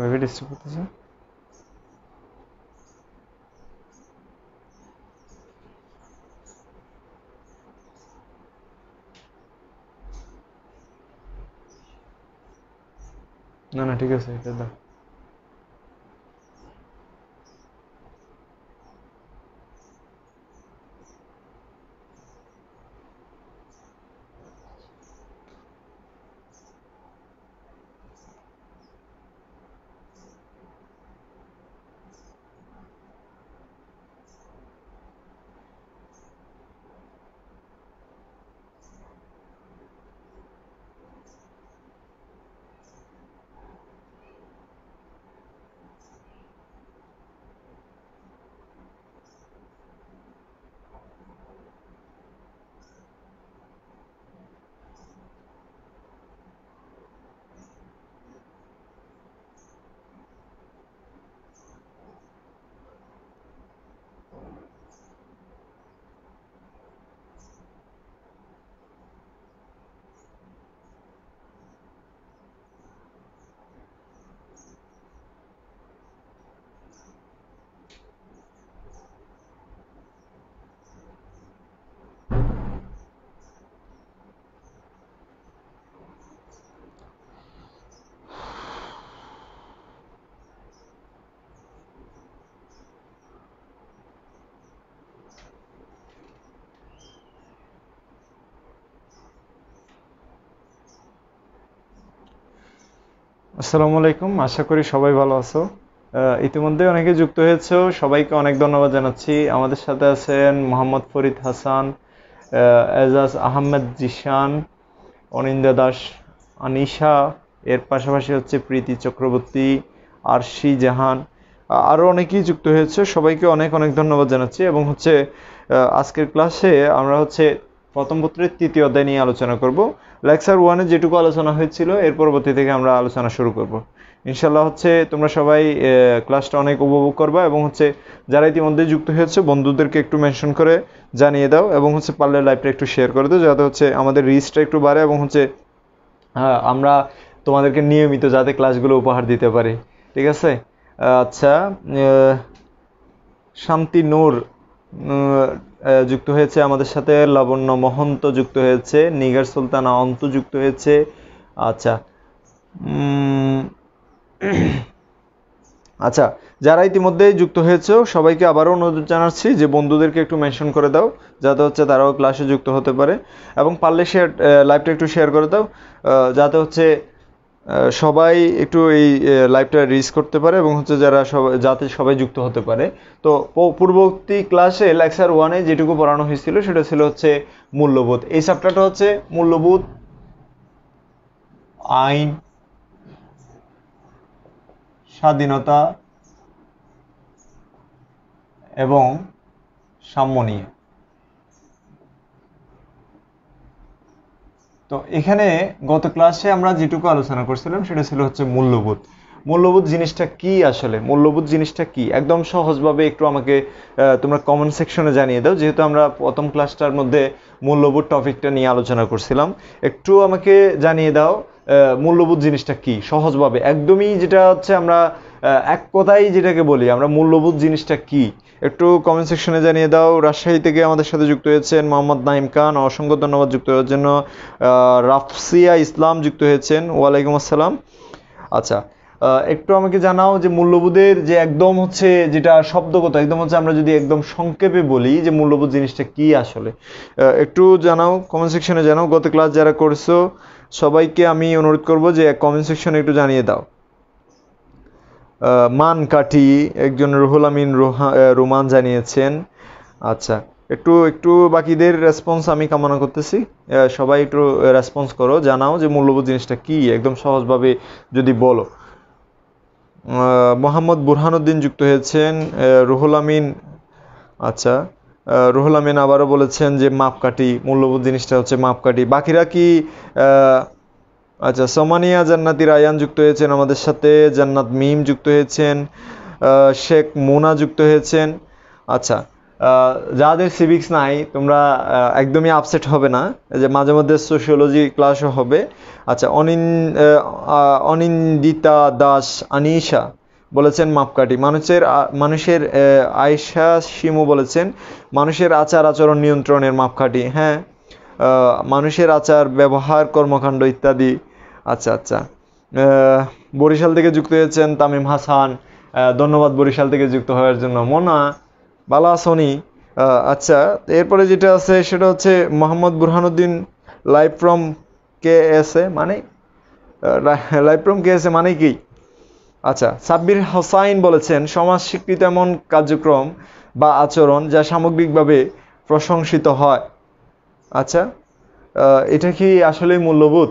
वही डिस्ट्रीब्यूटर ना ना ठीक है सही कर दो আসসালামু আলাইকুম আশা করি সবাই ভালো আছো ইতিমধ্যে অনেকে যুক্ত হয়েছে সবাইকে অনেক ধন্যবাদ জানাচ্ছি আমাদের সাথে আছেন মোহাম্মদ ফরিদ হাসান এজাজ আহমেদ জিশান অনিন্দা দাস আনিশা এর পাশাপাশি হচ্ছে প্রীতি চক্রবর্তী আরশি জাহান আরও অনেকেই যুক্ত হয়েছে সবাইকে অনেক অনেক ধন্যবাদ জানাচ্ছি এবং হচ্ছে আজকের ক্লাসে আমরা হচ্ছে প্রথম পত্রের তৃতীয় অধ্যায় নিয়ে আলোচনা করব লেকচার ওয়ানে যেটুকু আলোচনা হয়েছিল এর পরবর্তী থেকে আমরা আলোচনা শুরু করব ইনশাল্লাহ হচ্ছে তোমরা সবাই ক্লাসটা অনেক উপভোগ করবা এবং হচ্ছে যারা ইতিমধ্যে যুক্ত হয়েছে বন্ধুদেরকে একটু মেনশন করে জানিয়ে দাও এবং হচ্ছে পারলে লাইভটা একটু শেয়ার করে দাও যাতে হচ্ছে আমাদের রিচটা একটু বাড়ে এবং হচ্ছে আমরা তোমাদেরকে নিয়মিত যাতে ক্লাসগুলো উপহার দিতে পারি ঠিক আছে আচ্ছা শান্তি নূর যুক্ত হয়েছে আমাদের সাথে লবণ্য মহন্ত যুক্ত হয়েছে নিগার সুলতানা অন্ত যুক্ত হয়েছে আচ্ছা আচ্ছা যারা ইতিমধ্যে যুক্ত হয়েছে সবাইকে আবারও অনুরোধ জানাচ্ছি যে বন্ধুদেরকে একটু মেনশন করে দাও যাতে হচ্ছে তারাও ক্লাসে যুক্ত হতে পারে এবং পারলে শেয়ার লাইভটা একটু শেয়ার করে দাও যাতে হচ্ছে সবাই একটু এই লাইভটা রিচ করতে পারে এবং হচ্ছে যারা সবাই যাতে সবাই যুক্ত হতে পারে তো পূর্ববর্তী ক্লাসে লেকচার ওয়ানে যেটুকু পড়ানো হয়েছিল সেটা ছিল হচ্ছে মূল্যবোধ এই চ্যাপ্টারটা হচ্ছে মূল্যবোধ আইন স্বাধীনতা এবং সাম্য নিয়ে তো এখানে গত ক্লাসে আমরা যেটুকু আলোচনা করছিলাম সেটা ছিল হচ্ছে মূল্যবোধ মূল্যবোধ জিনিসটা কি আসলে মূল্যবোধ জিনিসটা কি একদম সহজভাবে একটু আমাকে তোমরা কমেন্ট সেকশনে জানিয়ে দাও যেহেতু আমরা প্রথম ক্লাসটার মধ্যে মূল্যবোধ টপিকটা নিয়ে আলোচনা করছিলাম একটু আমাকে জানিয়ে দাও মূল্যবোধ জিনিসটা কি সহজভাবে একদমই যেটা হচ্ছে আমরা এক কথাই যেটাকে বলি আমরা মূল্যবোধ জিনিসটা কি একটু কমেন্ট সেকশনে জানিয়ে দাও রাজশাহী থেকে আমাদের সাথে যুক্ত হয়েছেন মোহাম্মদ নাইম খান অসংখ্য ধন্যবাদ যুক্ত হওয়ার জন্য রাফসিয়া ইসলাম যুক্ত হয়েছেন ওয়ালাইকুম আসসালাম আচ্ছা একটু আমাকে জানাও যে মূল্যবোধের যে একদম হচ্ছে যেটা শব্দগত একদম হচ্ছে আমরা যদি একদম সংক্ষেপে বলি যে মূল্যবোধ জিনিসটা কি আসলে একটু জানাও কমেন্ট সেকশনে জানাও গত ক্লাস যারা করছো সবাইকে আমি অনুরোধ করব যে কমেন্ট সেকশনে একটু জানিয়ে দাও মান কাটি একজন রুহুল আমিন রোহা রোমান জানিয়েছেন আচ্ছা একটু একটু বাকিদের রেসপন্স আমি কামনা করতেছি সবাই একটু রেসপন্স করো জানাও যে মূল্যবোধ জিনিসটা কি একদম সহজভাবে যদি বলো মোহাম্মদ বুরহানুদ্দিন যুক্ত হয়েছেন রুহুল আমিন আচ্ছা রুহুল আমিন আবারও বলেছেন যে মাপকাঠি মূল্যবোধ জিনিসটা হচ্ছে মাপকাঠি বাকিরা কি আচ্ছা সোমানিয়া জান্নাতি রায়ান যুক্ত হয়েছেন আমাদের সাথে জান্নাত মিম যুক্ত হয়েছেন শেখ মোনা যুক্ত হয়েছেন আচ্ছা যাদের সিভিক্স নাই তোমরা একদমই আপসেট হবে না যে মাঝে মধ্যে সোশিওলজি ক্লাসও হবে আচ্ছা অনিন অনিন্দিতা দাস আনিশা বলেছেন মাপকাঠি মানুষের মানুষের আয়সা শিমু বলেছেন মানুষের আচার আচরণ নিয়ন্ত্রণের মাপকাঠি হ্যাঁ মানুষের আচার ব্যবহার কর্মকাণ্ড ইত্যাদি আচ্ছা আচ্ছা বরিশাল থেকে যুক্ত হয়েছেন তামিম হাসান ধন্যবাদ বরিশাল থেকে যুক্ত হওয়ার জন্য মোনা বালা সনি আচ্ছা এরপরে যেটা আছে সেটা হচ্ছে Mohammad Burhanuddin live from K S A মানে live from K S A মানে কি আচ্ছা সাব্বির হোসাইন বলেছেন সমাজ স্বীকৃত এমন কার্যক্রম বা আচরণ যা সামগ্রিকভাবে প্রশংসিত হয় আচ্ছা এটা কি আসলেই মূল্যবোধ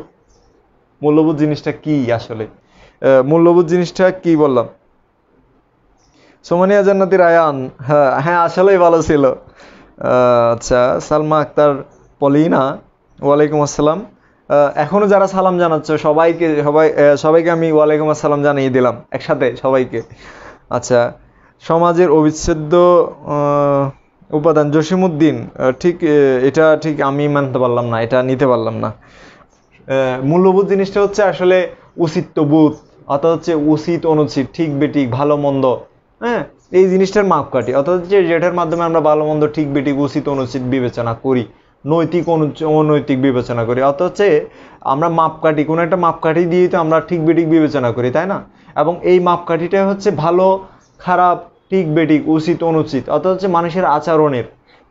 মূল্যবোধ জিনিসটা কি আসলে মূল্যবোধ জিনিসটা কি বললাম সোমানিয়া জান্নাতি রায়ান হ্যাঁ হ্যাঁ আসলেই ভালো ছিল আচ্ছা সালমা আক্তার পলিনা ওয়ালাইকুম আসসালাম এখনও যারা সালাম জানাচ্ছ সবাইকে সবাই সবাইকে আমি ওয়ালাইকুম আসসালাম জানিয়ে দিলাম একসাথে সবাইকে আচ্ছা সমাজের অবিচ্ছেদ্য উপাদান জসিমুদ্দিন ঠিক এটা ঠিক আমি মানতে পারলাম না এটা নিতে পারলাম না মূল্যবোধ জিনিসটা হচ্ছে আসলে উচিত্যবোধ অর্থাৎ হচ্ছে উচিত অনুচিত ঠিক বেটিক ভালো মন্দ হ্যাঁ এই জিনিসটার মাপকাঠি অর্থাৎ হচ্ছে যেটার মাধ্যমে আমরা ভালো মন্দ ঠিক বেটিক উচিত অনুচিত বিবেচনা করি নৈতিক অনৈতিক বিবেচনা করি অর্থাৎ হচ্ছে আমরা মাপকাঠি কোনো একটা মাপকাঠি দিয়ে তো আমরা ঠিক বেটিক বিবেচনা করি তাই না এবং এই মাপকাঠিটা হচ্ছে ভালো খারাপ ঠিক বেটিক উচিত অনুচিত অর্থাৎ হচ্ছে মানুষের আচরণের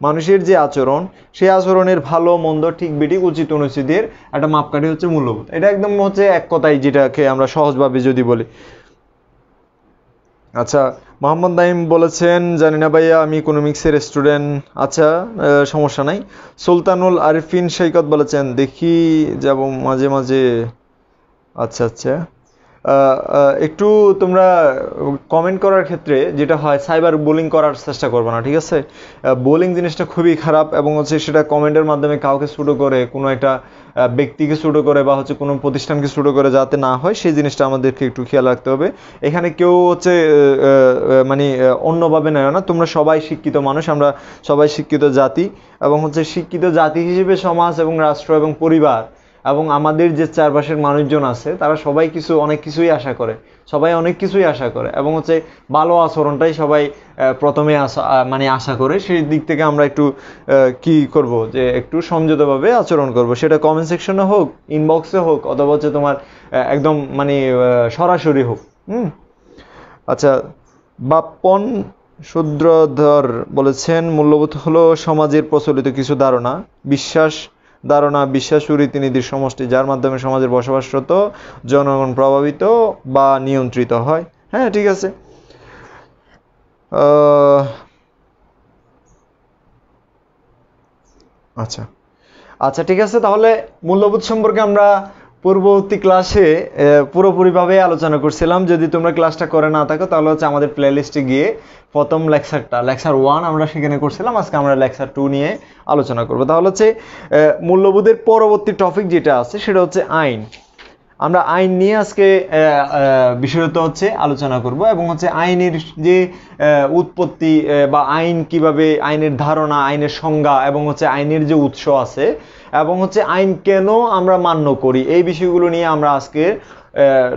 মানুষের যে আচরণ সেই আচরণের ভালো মন্দ ঠিক বেঠিক উচিত অনুচিতের একটা মাপকাঠি হচ্ছে মূল্যবোধ এটা একদম হচ্ছে এক কথাই যেটাকে আমরা সহজভাবে যদি বলি আচ্ছা মোহাম্মদ নাইম বলেছেন জানি না ভাইয়া আমি ইকোনমিক্সের স্টুডেন্ট আচ্ছা সমস্যা নাই সুলতানুল আরিফিন সৈকত বলেছেন দেখি যাব মাঝে মাঝে আচ্ছা আচ্ছা একটু তোমরা কমেন্ট করার ক্ষেত্রে যেটা হয় সাইবার বোলিং করার চেষ্টা করবো না ঠিক আছে বোলিং জিনিসটা খুবই খারাপ এবং হচ্ছে সেটা কমেন্টের মাধ্যমে কাউকে ছোটো করে কোনো একটা ব্যক্তিকে ছোটো করে বা হচ্ছে কোনো প্রতিষ্ঠানকে ছোটো করে যাতে না হয় সেই জিনিসটা আমাদেরকে একটু খেয়াল রাখতে হবে এখানে কেউ হচ্ছে মানে অন্যভাবে নেয় না তোমরা সবাই শিক্ষিত মানুষ আমরা সবাই শিক্ষিত জাতি এবং হচ্ছে শিক্ষিত জাতি হিসেবে সমাজ এবং রাষ্ট্র এবং পরিবার এবং আমাদের যে চারপাশের মানুষজন আছে তারা সবাই কিছু অনেক কিছুই আশা করে সবাই অনেক কিছুই আশা করে এবং হচ্ছে ভালো আচরণটাই সবাই প্রথমে আশা মানে আশা করে সেই দিক থেকে আমরা একটু কি করব যে একটু সংযতভাবে আচরণ করব সেটা কমেন্ট সেকশনে হোক ইনবক্সে হোক অথবা হচ্ছে তোমার একদম মানে সরাসরি হোক হুম আচ্ছা বাপ্পন শূদ্রধর বলেছেন মূল্যবোধ হলো সমাজের প্রচলিত কিছু ধারণা বিশ্বাস ধারণা বিশ্বাস ও রীতিনীতির সমষ্টি যার মাধ্যমে সমাজের বসবাসরত জনগণ প্রভাবিত বা নিয়ন্ত্রিত হয় হ্যাঁ ঠিক আছে আচ্ছা আচ্ছা ঠিক আছে তাহলে মূল্যবোধ সম্পর্কে আমরা পূর্ববর্তী ক্লাসে পুরোপুরিভাবে আলোচনা করছিলাম যদি তোমরা ক্লাসটা করে না থাকো তাহলে হচ্ছে আমাদের প্লেলিস্টে গিয়ে প্রথম লেকচারটা লেকচার ওয়ান আমরা সেখানে করছিলাম আজকে আমরা লেকচার টু নিয়ে আলোচনা করবো তাহলে হচ্ছে মূল্যবোধের পরবর্তী টপিক যেটা আছে সেটা হচ্ছে আইন আমরা আইন নিয়ে আজকে বিশেষত হচ্ছে আলোচনা করব এবং হচ্ছে আইনের যে উৎপত্তি বা আইন কিভাবে আইনের ধারণা আইনের সংজ্ঞা এবং হচ্ছে আইনের যে উৎস আছে এবং হচ্ছে আইন কেন আমরা মান্য করি এই বিষয়গুলো নিয়ে আমরা আজকে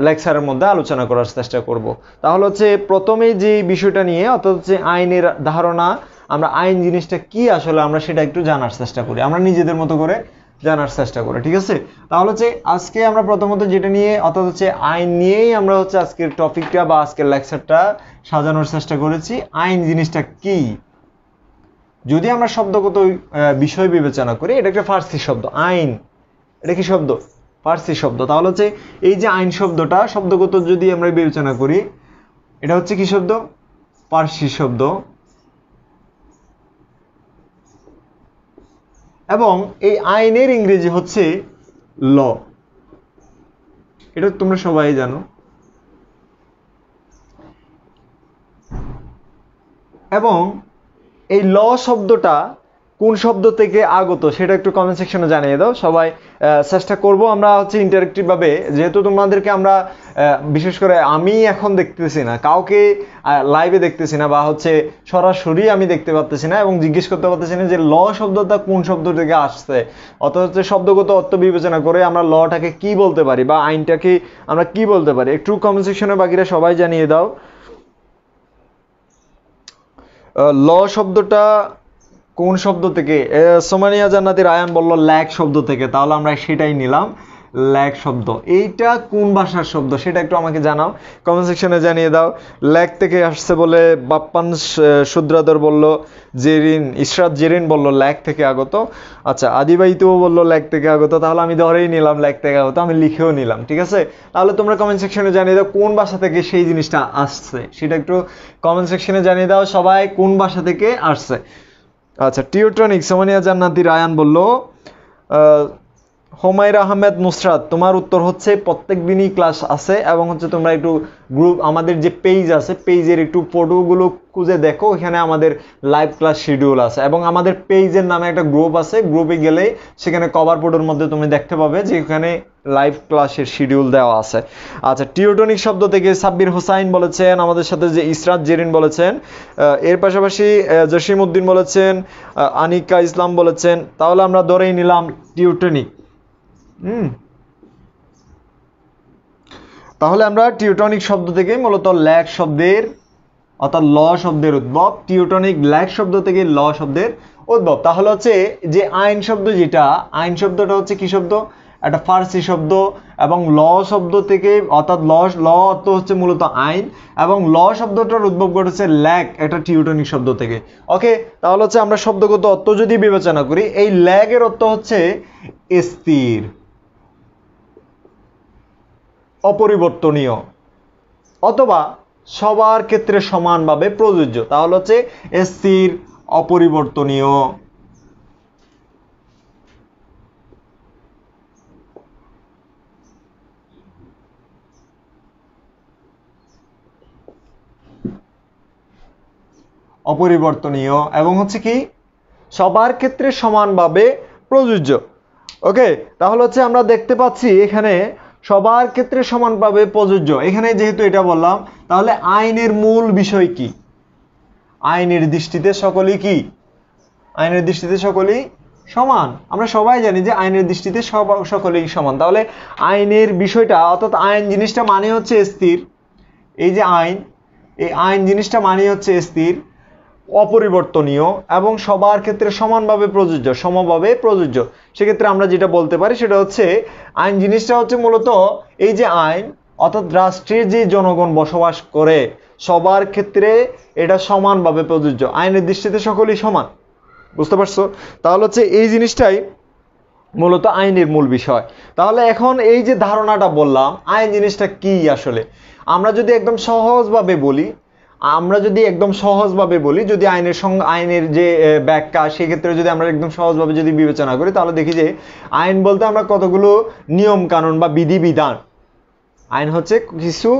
লেকচারের মধ্যে আলোচনা করার চেষ্টা করব। তাহলে হচ্ছে প্রথমে যে বিষয়টা নিয়ে অর্থাৎ হচ্ছে আইনের ধারণা আমরা আইন জিনিসটা কি আসলে আমরা সেটা একটু জানার চেষ্টা করি আমরা নিজেদের মতো করে জানার চেষ্টা করে ঠিক আছে তাহলে হচ্ছে আজকে আমরা প্রথমত যেটা নিয়ে অর্থাৎ হচ্ছে আইন নিয়েই আমরা হচ্ছে আজকের টপিকটা বা আজকের লেকচারটা সাজানোর চেষ্টা করেছি আইন জিনিসটা কি যদি আমরা শব্দগত বিষয় বিবেচনা করি এটা একটা ফার্সি শব্দ আইন এটা কি শব্দ ফার্সি শব্দ তাহলে হচ্ছে এই যে আইন শব্দটা শব্দগত যদি আমরা বিবেচনা করি এটা হচ্ছে কি শব্দ ফার্সি শব্দ এবং এই আইনের ইংরেজি হচ্ছে ল এটা তোমরা সবাই জানো এবং এই ল শব্দটা কোন শব্দ থেকে আগত সেটা একটু কমেন্ট সেকশনে জানিয়ে দাও সবাই চেষ্টা করব আমরা হচ্ছে ইন্টারেক্টিভভাবে যেহেতু তোমাদেরকে আমরা বিশেষ করে আমি এখন দেখতেছি না কাউকে লাইভে দেখতেছি না বা হচ্ছে সরাসরি আমি দেখতে পারতেছি না এবং জিজ্ঞেস করতে পারতেছি না যে ল শব্দটা কোন শব্দ থেকে আসছে অত হচ্ছে শব্দগত অর্থ বিবেচনা করে আমরা লটাকে কি বলতে পারি বা আইনটাকে আমরা কি বলতে পারি একটু কমেন্ট সেকশনে বাকিরা সবাই জানিয়ে দাও ল শব্দটা কোন শব্দ থেকে সোমানিয়া জান্নাতির আয়ান বলল ল্যাক শব্দ থেকে তাহলে আমরা সেটাই নিলাম ল্যাগ শব্দ এইটা কোন ভাষার শব্দ সেটা একটু আমাকে জানাও কমেন্ট সেকশনে জানিয়ে দাও ল্যাগ থেকে আসছে বলে বাপ্পান শুদ্রাদর বলল জেরিন ইশরাত জেরিন বলল ল্যাগ থেকে আগত আচ্ছা আদিবাহিতও বলল ল্যাগ থেকে আগত তাহলে আমি ধরেই নিলাম ল্যাগ থেকে আগত আমি লিখেও নিলাম ঠিক আছে তাহলে তোমরা কমেন্ট সেকশনে জানিয়ে দাও কোন ভাষা থেকে সেই জিনিসটা আসছে সেটা একটু কমেন্ট সেকশনে জানিয়ে দাও সবাই কোন ভাষা থেকে আসছে আচ্ছা টিওট্রনিক সোমানিয়া জান্নাতি রায়ান বলল হোমায়রা আহমেদ নুসরাত তোমার উত্তর হচ্ছে প্রত্যেক দিনই ক্লাস আছে এবং হচ্ছে তোমরা একটু গ্রুপ আমাদের যে পেজ আছে পেজের একটু ফটোগুলো খুঁজে দেখো এখানে আমাদের লাইভ ক্লাস শিডিউল আছে এবং আমাদের পেজের নামে একটা গ্রুপ আছে গ্রুপে গেলেই সেখানে কভার ফটোর মধ্যে তুমি দেখতে পাবে যে এখানে লাইভ ক্লাসের শিডিউল দেওয়া আছে আচ্ছা টিউটনিক শব্দ থেকে সাব্বির হোসাইন বলেছেন আমাদের সাথে যে ইসরাত জেরিন বলেছেন এর পাশাপাশি জসিম উদ্দিন বলেছেন আনিকা ইসলাম বলেছেন তাহলে আমরা ধরেই নিলাম টিউটনিক হুম তাহলে আমরা টিউটনিক শব্দ থেকে মূলত ল্যাক শব্দের অর্থাৎ ল শব্দের উদ্ভব টিউটনিক ল্যাক শব্দ থেকে ল শব্দের উদ্ভব তাহলে হচ্ছে যে আইন শব্দ যেটা আইন শব্দটা হচ্ছে কি শব্দ একটা ফার্সি শব্দ এবং ল শব্দ থেকে অর্থাৎ ল ল অর্থ হচ্ছে মূলত আইন এবং ল শব্দটার উদ্ভব ঘটেছে ল্যাক একটা টিউটনিক শব্দ থেকে ওকে তাহলে হচ্ছে আমরা শব্দগত অর্থ যদি বিবেচনা করি এই ল্যাগের অর্থ হচ্ছে স্থির অপরিবর্তনীয় অথবা সবার ক্ষেত্রে সমানভাবে প্রযোজ্য তাহলে হচ্ছে স্থির অপরিবর্তনীয় অপরিবর্তনীয় এবং হচ্ছে কি সবার ক্ষেত্রে সমানভাবে প্রযোজ্য ওকে তাহলে হচ্ছে আমরা দেখতে পাচ্ছি এখানে সবার ক্ষেত্রে সমানভাবে প্রযোজ্য এখানে যেহেতু এটা বললাম তাহলে আইনের মূল বিষয় কি আইনের দৃষ্টিতে সকলেই কি আইনের দৃষ্টিতে সকলেই সমান আমরা সবাই জানি যে আইনের দৃষ্টিতে সব সকলেই সমান তাহলে আইনের বিষয়টা অর্থাৎ আইন জিনিসটা মানে হচ্ছে স্থির এই যে আইন এই আইন জিনিসটা মানে হচ্ছে স্থির অপরিবর্তনীয় এবং সবার ক্ষেত্রে সমানভাবে প্রযোজ্য সমভাবে প্রযোজ্য সেক্ষেত্রে আমরা যেটা বলতে পারি সেটা হচ্ছে আইন জিনিসটা হচ্ছে মূলত এই যে আইন অর্থাৎ রাষ্ট্রে যে জনগণ বসবাস করে সবার ক্ষেত্রে এটা সমানভাবে প্রযোজ্য আইনের দৃষ্টিতে সকলেই সমান বুঝতে পারছো তাহলে হচ্ছে এই জিনিসটাই মূলত আইনের মূল বিষয় তাহলে এখন এই যে ধারণাটা বললাম আইন জিনিসটা কি আসলে আমরা যদি একদম সহজভাবে বলি আমরা যদি একদম সহজভাবে বলি যদি আইনের সঙ্গে আইনের যে ব্যাখ্যা সেক্ষেত্রে যদি আমরা একদম সহজভাবে যদি বিবেচনা করি তাহলে দেখি যে আইন বলতে আমরা কতগুলো নিয়ম কানুন বা বিধিবিধান আইন হচ্ছে কিছু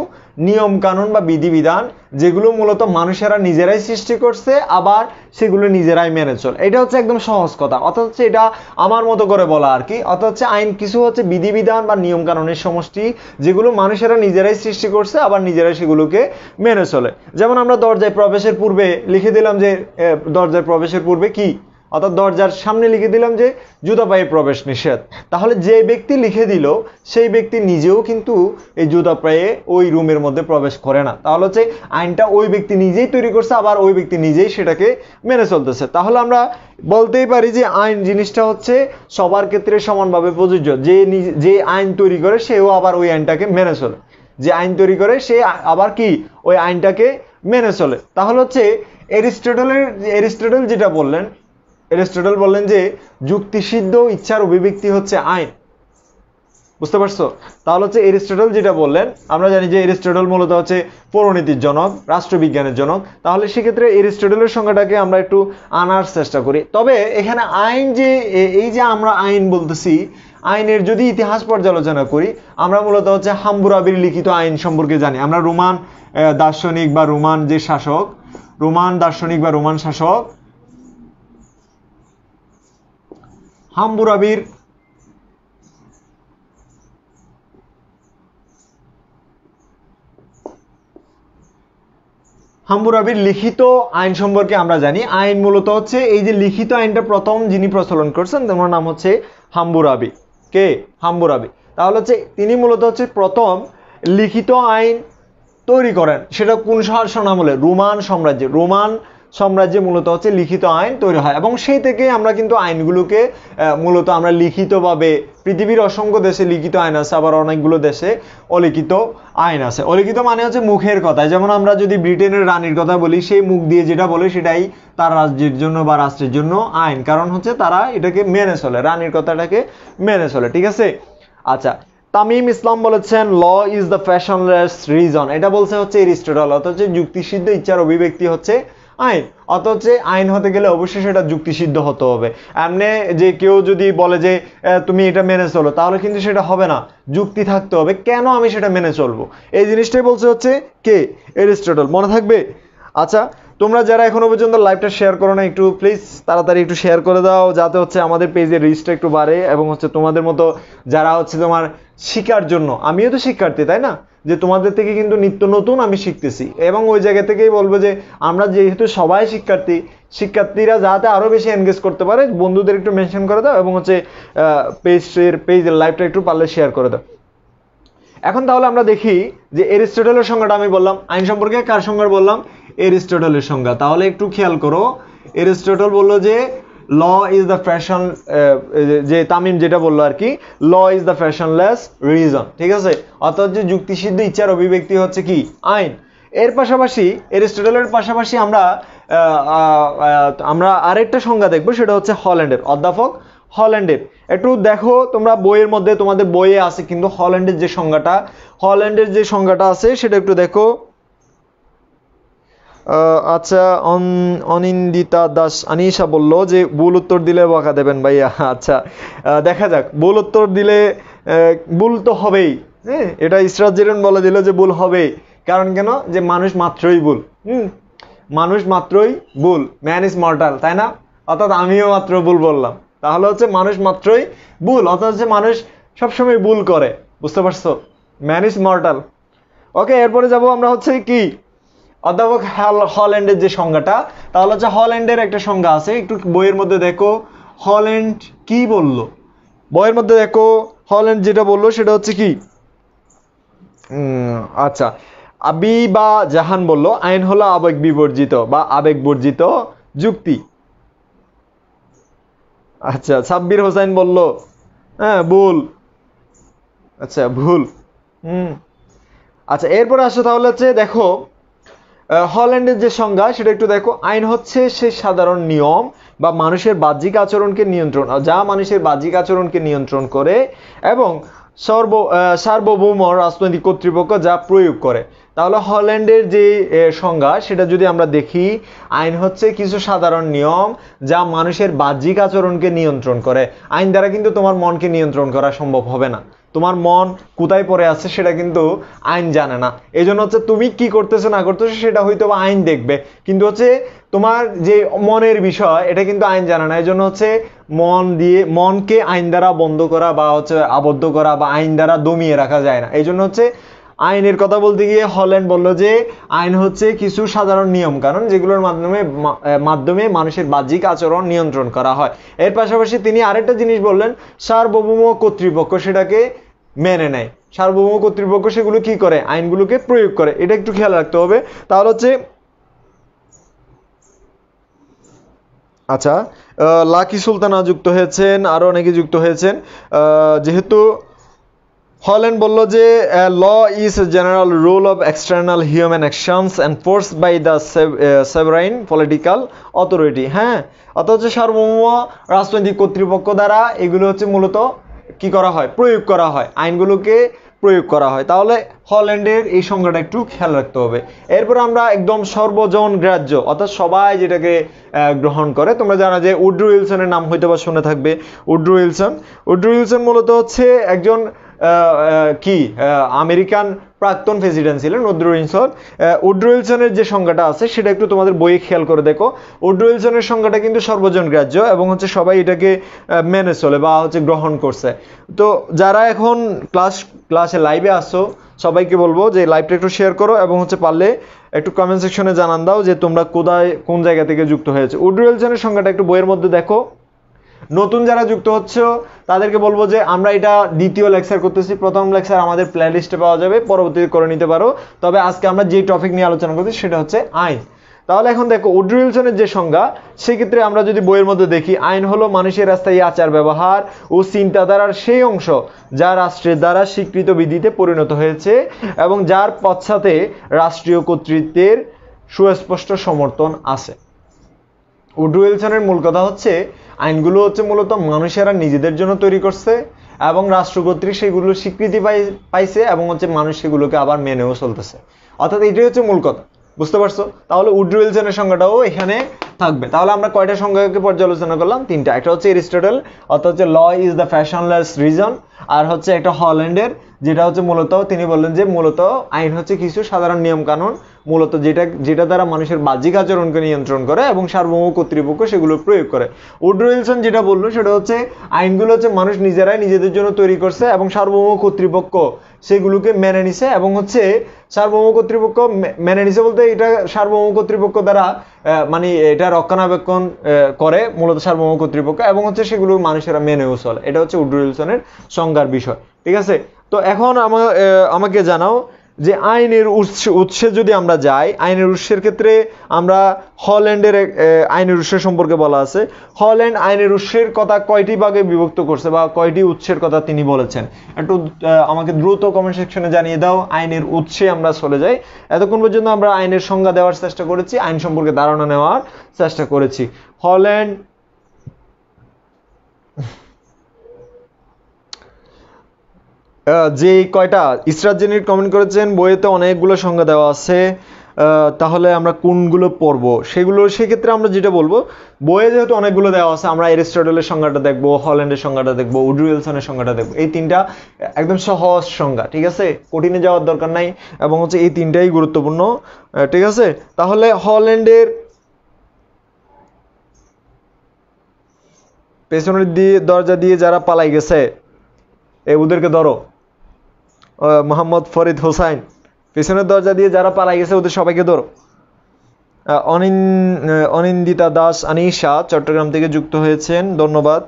নিয়ম কানুন বা বিধিবিধান যেগুলো মূলত মানুষেরা নিজেরাই সৃষ্টি করছে আবার সেগুলো নিজেরাই মেনে চলে এটা হচ্ছে একদম সহজ কথা অর্থাৎ হচ্ছে এটা আমার মতো করে বলা আর কি অর্থাৎ হচ্ছে আইন কিছু হচ্ছে বিধিবিধান বা নিয়ম কানুনের সমষ্টি যেগুলো মানুষেরা নিজেরাই সৃষ্টি করছে আবার নিজেরাই সেগুলোকে মেনে চলে যেমন আমরা দরজায় প্রবেশের পূর্বে লিখে দিলাম যে দরজায় প্রবেশের পূর্বে কি অর্থাৎ দরজার সামনে লিখে দিলাম যে জুতা পায়ে প্রবেশ নিষেধ তাহলে যে ব্যক্তি লিখে দিল সেই ব্যক্তি নিজেও কিন্তু এই জুতা পায়ে ওই রুমের মধ্যে প্রবেশ করে না তাহলে হচ্ছে আইনটা ওই ব্যক্তি নিজেই তৈরি করছে আবার ওই ব্যক্তি নিজেই সেটাকে মেনে চলতেছে তাহলে আমরা বলতেই পারি যে আইন জিনিসটা হচ্ছে সবার ক্ষেত্রে সমানভাবে প্রযোজ্য যে যে আইন তৈরি করে সেও আবার ওই আইনটাকে মেনে চলে যে আইন তৈরি করে সে আবার কি ওই আইনটাকে মেনে চলে তাহলে হচ্ছে এরিস্টটলের এরিস্টটল যেটা বললেন এরিস্টটল বললেন যে যুক্তিসিদ্ধ ইচ্ছার অভিব্যক্তি হচ্ছে আইন বুঝতে পারছো তাহলে হচ্ছে এরিস্টটল যেটা বললেন আমরা জানি যে এরিস্টটল মূলত হচ্ছে পৌরনীতির জনক রাষ্ট্রবিজ্ঞানের জনক তাহলে সেক্ষেত্রে এরিস্টটলের সংখ্যাটাকে আমরা একটু আনার চেষ্টা করি তবে এখানে আইন যে এই যে আমরা আইন বলতেছি আইনের যদি ইতিহাস পর্যালোচনা করি আমরা মূলত হচ্ছে হাম্বুরাবির লিখিত আইন সম্পর্কে জানি আমরা রোমান দার্শনিক বা রোমান যে শাসক রোমান দার্শনিক বা রোমান শাসক Hammurabi'r হাম্বুরাবির লিখিত আইন সম্পর্কে আমরা জানি আইন মূলত হচ্ছে এই যে লিখিত আইনটা প্রথম যিনি প্রচলন করছেন তোমার নাম হচ্ছে হাম্বুরাবি কে হাম্বুরাবি তাহলে হচ্ছে তিনি মূলত হচ্ছে প্রথম লিখিত আইন তৈরি করেন সেটা কোন শাসন আমলে রোমান সাম্রাজ্যে রোমান সাম্রাজ্যে মূলত হচ্ছে লিখিত আইন তৈরি হয় এবং সেই থেকে আমরা কিন্তু আইনগুলোকে মূলত আমরা লিখিতভাবে পৃথিবীর অসংখ্য দেশে লিখিত আইন আছে আবার অনেকগুলো দেশে অলিখিত আইন আছে অলিখিত মানে হচ্ছে মুখের কথা যেমন আমরা যদি ব্রিটেনের রানীর কথা বলি সেই মুখ দিয়ে যেটা বলে সেটাই তার রাজ্যের জন্য বা রাষ্ট্রের জন্য আইন কারণ হচ্ছে তারা এটাকে মেনে চলে রানীর কথাটাকে মেনে চলে ঠিক আছে আচ্ছা তামিম ইসলাম বলেছেন law is the passionless reason এটা বলছে হচ্ছে এরিস্টোটল অর্থাৎ হচ্ছে যুক্তিসিদ্ধ ইচ্ছার অভিব্যক্তি হচ্ছে আইন অথচ আইন হতে গেলে অবশ্যই সেটা যুক্তিসিদ্ধ হতে হবে এমনি যে কেউ যদি বলে যে তুমি এটা মেনে চলো তাহলে কিন্তু সেটা হবে না যুক্তি থাকতে হবে কেন আমি সেটা মেনে চলবো এই জিনিসটাই বলছে হচ্ছে কে এরিস্টটল মনে থাকবে আচ্ছা তোমরা যারা এখনো পর্যন্ত লাইভটা শেয়ার করো না একটু প্লিজ তাড়াতাড়ি একটু শেয়ার করে দাও যাতে হচ্ছে আমাদের পেজের রিস্টটা একটু বাড়ে এবং হচ্ছে তোমাদের মতো যারা হচ্ছে তোমার শিকার জন্য আমিও তো শিক্ষার্থী তাই না যে তোমাদের থেকে কিন্তু নিত্য নতুন আমি শিখতেছি এবং ওই জায়গা থেকেই বলবো যে আমরা যেহেতু সবাই শিক্ষার্থী শিক্ষার্থীরা যাতে আরও বেশি এনগেজ করতে পারে বন্ধুদের একটু মেনশন করে দাও এবং হচ্ছে পেজের পেজের লাইভটা একটু পারলে শেয়ার করে দাও এখন তাহলে আমরা দেখি যে এরিস্টোটলের সংজ্ঞাটা আমি বললাম আইন সম্পর্কে কার সংজ্ঞা বললাম এরিস্টোটলের সংজ্ঞা তাহলে একটু খেয়াল করো এরিস্টোটল বললো যে ল ইজ দ্য ফ্যাশন যে তামিম যেটা বললো আর কি law is the passionless reason ঠিক আছে অর্থাৎ যে যুক্তিসিদ্ধ ইচ্ছার অভিব্যক্তি হচ্ছে কি আইন এর পাশাপাশি এরিস্টোটেলের পাশাপাশি আমরা আমরা আরেকটা সংজ্ঞা দেখবো সেটা হচ্ছে হল্যান্ডের অধ্যাপক হল্যান্ডের একটু দেখো তোমরা বইয়ের মধ্যে তোমাদের বইয়ে আছে কিন্তু হল্যান্ডের যে সংজ্ঞাটা হল্যান্ডের যে সংজ্ঞাটা আছে সেটা একটু দেখো আচ্ছা অনিন্দিতা দাস আনিশা বলল যে ভুল উত্তর দিলে বকা দেবেন ভাইয়া আচ্ছা দেখা যাক ভুল উত্তর দিলে ভুল তো হবেই হ্যাঁ এটা ইসরাত জেরুন বলে দিল যে ভুল হবেই কারণ কেন যে মানুষ মাত্রই ভুল হুম মানুষ মাত্রই ভুল ম্যান ইজ মর্টাল তাই না অর্থাৎ আমিও মাত্র ভুল বললাম তাহলে হচ্ছে মানুষ মাত্রই ভুল অর্থাৎ হচ্ছে মানুষ সবসময় ভুল করে বুঝতে পারছো ম্যান ইজ মর্টাল ওকে এরপরে যাব আমরা হচ্ছে কি অধ্যাপক হল্যান্ডের যে সংজ্ঞাটা তাহলে হচ্ছে হল্যান্ডের একটা সংজ্ঞা আছে একটু বইয়ের মধ্যে দেখো হল্যান্ড কি বলল বইয়ের মধ্যে দেখো হল্যান্ড যেটা বললো সেটা হচ্ছে কি আচ্ছা আবি বা জাহান বলল আইন হলো আবেগ বিবর্জিত বা আবেগ বর্জিত যুক্তি আচ্ছা সাব্বির হোসাইন বলল হ্যাঁ ভুল আচ্ছা ভুল হুম আচ্ছা এরপরে আসো তাহলে হচ্ছে দেখো হল্যান্ডের যে সংজ্ঞা সেটা একটু দেখো আইন হচ্ছে সে সাধারণ নিয়ম বা মানুষের বাহ্যিক আচরণকে নিয়ন্ত্রণ যা মানুষের বাহ্যিক আচরণকে নিয়ন্ত্রণ করে এবং সর্ব সার্বভৌম রাজনৈতিক কর্তৃপক্ষ যা প্রয়োগ করে তাহলে হল্যান্ডের যে সংজ্ঞা সেটা যদি আমরা দেখি আইন হচ্ছে কিছু সাধারণ নিয়ম যা মানুষের বাহ্যিক আচরণকে নিয়ন্ত্রণ করে আইন দ্বারা কিন্তু তোমার মনকে নিয়ন্ত্রণ করা সম্ভব হবে না তোমার মন কোথায় পড়ে আছে সেটা কিন্তু আইন জানে না এই জন্য হচ্ছে তুমি কি করতেছো না করতেছো সেটা হয়তো আইন দেখবে কিন্তু হচ্ছে তোমার যে মনের বিষয় এটা কিন্তু আইন জানে না এই জন্য হচ্ছে মন দিয়ে মনকে আইন দ্বারা বন্ধ করা বা হচ্ছে আবদ্ধ করা বা আইন দ্বারা দমিয়ে রাখা যায় না এই জন্য হচ্ছে আইনের কথা বলতে গিয়ে হল্যান্ড বলল যে আইন হচ্ছে কিছু সাধারণ নিয়ম কারণ যেগুলোর মাধ্যমে মাধ্যমে মানুষের বাহ্যিক আচরণ নিয়ন্ত্রণ করা হয় এর পাশাপাশি তিনি আরেকটা জিনিস বললেন সার্বভৌম কর্তৃপক্ষ সেটাকে মেনে নেয় সার্বভৌম কর্তৃপক্ষ সেগুলো কি করে আইনগুলোকে প্রয়োগ করে এটা একটু খেয়াল রাখতে হবে তাহলে হচ্ছে আচ্ছা লাকি সুলতানা যুক্ত হয়েছেন আরও অনেকে যুক্ত হয়েছেন যেহেতু হল্যান্ড বলল যে law is general rule of external human actions and force by the sovereign political authority হ্যাঁ অর্থাৎ হচ্ছে সার্বভৌম রাজনৈতিক কর্তৃপক্ষ দ্বারা এগুলো হচ্ছে মূলত কি করা হয় প্রয়োগ করা হয় আইনগুলোকে প্রয়োগ করা হয় তাহলে হল্যান্ডের এই সংজ্ঞাটা একটু খেয়াল রাখতে হবে এরপর আমরা একদম সর্বজন গ্রাহ্য অর্থাৎ সবাই যেটাকে গ্রহণ করে তোমরা জানো যে উড্রু উইলসনের নাম হইতে বা শুনে থাকবে উড্রু উইলসন উড্রু উইলসন মূলত হচ্ছে একজন কি আমেরিকান প্রাক্তন প্রেসিডেন্ট ছিলেন উড্রো উইলসন উড্রো উইলসনের যে সংখ্যাটা আছে সেটা একটু তোমাদের বইয়ে খেয়াল করে দেখো উড্রো উইলসনের সংখ্যাটা কিন্তু সর্বজন গ্রাহ্য এবং হচ্ছে সবাই এটাকে মেনে চলে বা হচ্ছে গ্রহণ করছে তো যারা এখন ক্লাস ক্লাসে লাইভে আসো সবাইকে বলবো যে লাইভটা একটু শেয়ার করো এবং হচ্ছে পারলে একটু কমেন্ট সেকশনে জানান দাও যে তোমরা কোথায় কোন জায়গা থেকে যুক্ত হয়েছে উড্রো উইলসনের সংখ্যাটা একটু বইয়ের মধ্যে দেখো নতুন যারা যুক্ত হচ্ছে তাদেরকে বলবো যে আমরা এটা দ্বিতীয় লেকচার করতেছি প্রথম লেকচার আমাদের প্লে লিস্টে পাওয়া যাবে পরবর্তীতে করে নিতে পারো তবে আজকে আমরা যে টপিক নিয়ে আলোচনা করছি সেটা হচ্ছে আইন তাহলে এখন দেখো উড্রিলসনের যে সংজ্ঞা সেক্ষেত্রে আমরা যদি বইয়ের মধ্যে দেখি আইন হলো মানুষের রাস্তায় আচার ব্যবহার ও চিন্তাধারার সেই অংশ যা রাষ্ট্রের দ্বারা স্বীকৃত বিধিতে পরিণত হয়েছে এবং যার পশ্চাতে রাষ্ট্রীয় কর্তৃত্বের সুস্পষ্ট সমর্থন আছে উডু উইলসনের মূল কথা হচ্ছে আইনগুলো হচ্ছে মূলত মানুষেরা নিজেদের জন্য তৈরি করছে এবং রাষ্ট্র সেগুলো স্বীকৃতি পাইছে এবং হচ্ছে মানুষ সেগুলোকে আবার মেনেও চলতেছে অর্থাৎ এটাই হচ্ছে মূল কথা বুঝতে পারছো তাহলে উড্রু উইলসনের সংজ্ঞাটাও এখানে থাকবে তাহলে আমরা কয়টা সংজ্ঞাকে পর্যালোচনা করলাম তিনটা একটা হচ্ছে এরিস্টোটেল অর্থাৎ হচ্ছে law is the passionless reason আর হচ্ছে একটা হল্যান্ডের যেটা হচ্ছে মূলত তিনি বললেন যে মূলত আইন হচ্ছে কিছু সাধারণ নিয়ম কানুন মূলত যেটা যেটা দ্বারা মানুষের বাহ্যিক আচরণকে নিয়ন্ত্রণ করে এবং সার্বভৌম কর্তৃপক্ষ সেগুলো প্রয়োগ করে উড্রো উইলসন যেটা বললো সেটা হচ্ছে আইনগুলো হচ্ছে মানুষ নিজেরাই নিজেদের জন্য তৈরি করছে এবং সার্বভৌম কর্তৃপক্ষ সেগুলোকে মেনে নিছে এবং হচ্ছে সার্বভৌম কর্তৃপক্ষ মেনে নিছে বলতে এটা সার্বভৌম কর্তৃপক্ষ দ্বারা মানে এটা রক্ষণাবেক্ষণ করে মূলত সার্বভৌম কর্তৃপক্ষ এবং হচ্ছে সেগুলো মানুষেরা মেনেও চলে এটা হচ্ছে উড্রো উইলসনের সংজ্ঞার বিষয় ঠিক আছে তো এখন আমাকে জানাও যে আইনের উৎস উৎসে যদি আমরা যাই আইনের উৎসের ক্ষেত্রে আমরা হল্যান্ডের আইনের উৎস সম্পর্কে বলা আছে হল্যান্ড আইনের উৎসের কথা কয়টি ভাগে বিভক্ত করছে বা কয়টি উৎসের কথা তিনি বলেছেন একটু আমাকে দ্রুত কমেন্ট সেকশনে জানিয়ে দাও আইনের উৎসে আমরা চলে যাই এতক্ষণ পর্যন্ত আমরা আইনের সংজ্ঞা দেওয়ার চেষ্টা করেছি আইন সম্পর্কে ধারণা নেওয়ার চেষ্টা করেছি হল্যান্ড যে কয়টা ইসরাত জেনিট কমেন্ট করেছেন বইয়েতে অনেকগুলো সংজ্ঞা দেওয়া আছে তাহলে আমরা কোনগুলো পড়ব সেগুলো সেক্ষেত্রে আমরা যেটা বলবো বইয়ে যেহেতু অনেকগুলো দেওয়া আছে আমরা এরিস্টটলের সংজ্ঞাটা দেখবো হল্যান্ডের সংজ্ঞাটা দেখবো উডুয়েলসনের সংজ্ঞাটা দেখবো এই তিনটা একদম সহজ সংজ্ঞা ঠিক আছে কঠিনে যাওয়ার দরকার নাই এবং হচ্ছে এই তিনটাই গুরুত্বপূর্ণ ঠিক আছে তাহলে হল্যান্ডের পেছনের দিয়ে দরজা দিয়ে যারা পালাই গেছে এ ওদেরকে ধরো মোহাম্মদ ফরিদ হোসাইন পেছনের দরজা দিয়ে যারা পালাই গেছে ওদের সবাইকে ধরো অনিন্দিতা দাস আনিশা চট্টগ্রাম থেকে যুক্ত হয়েছেন ধন্যবাদ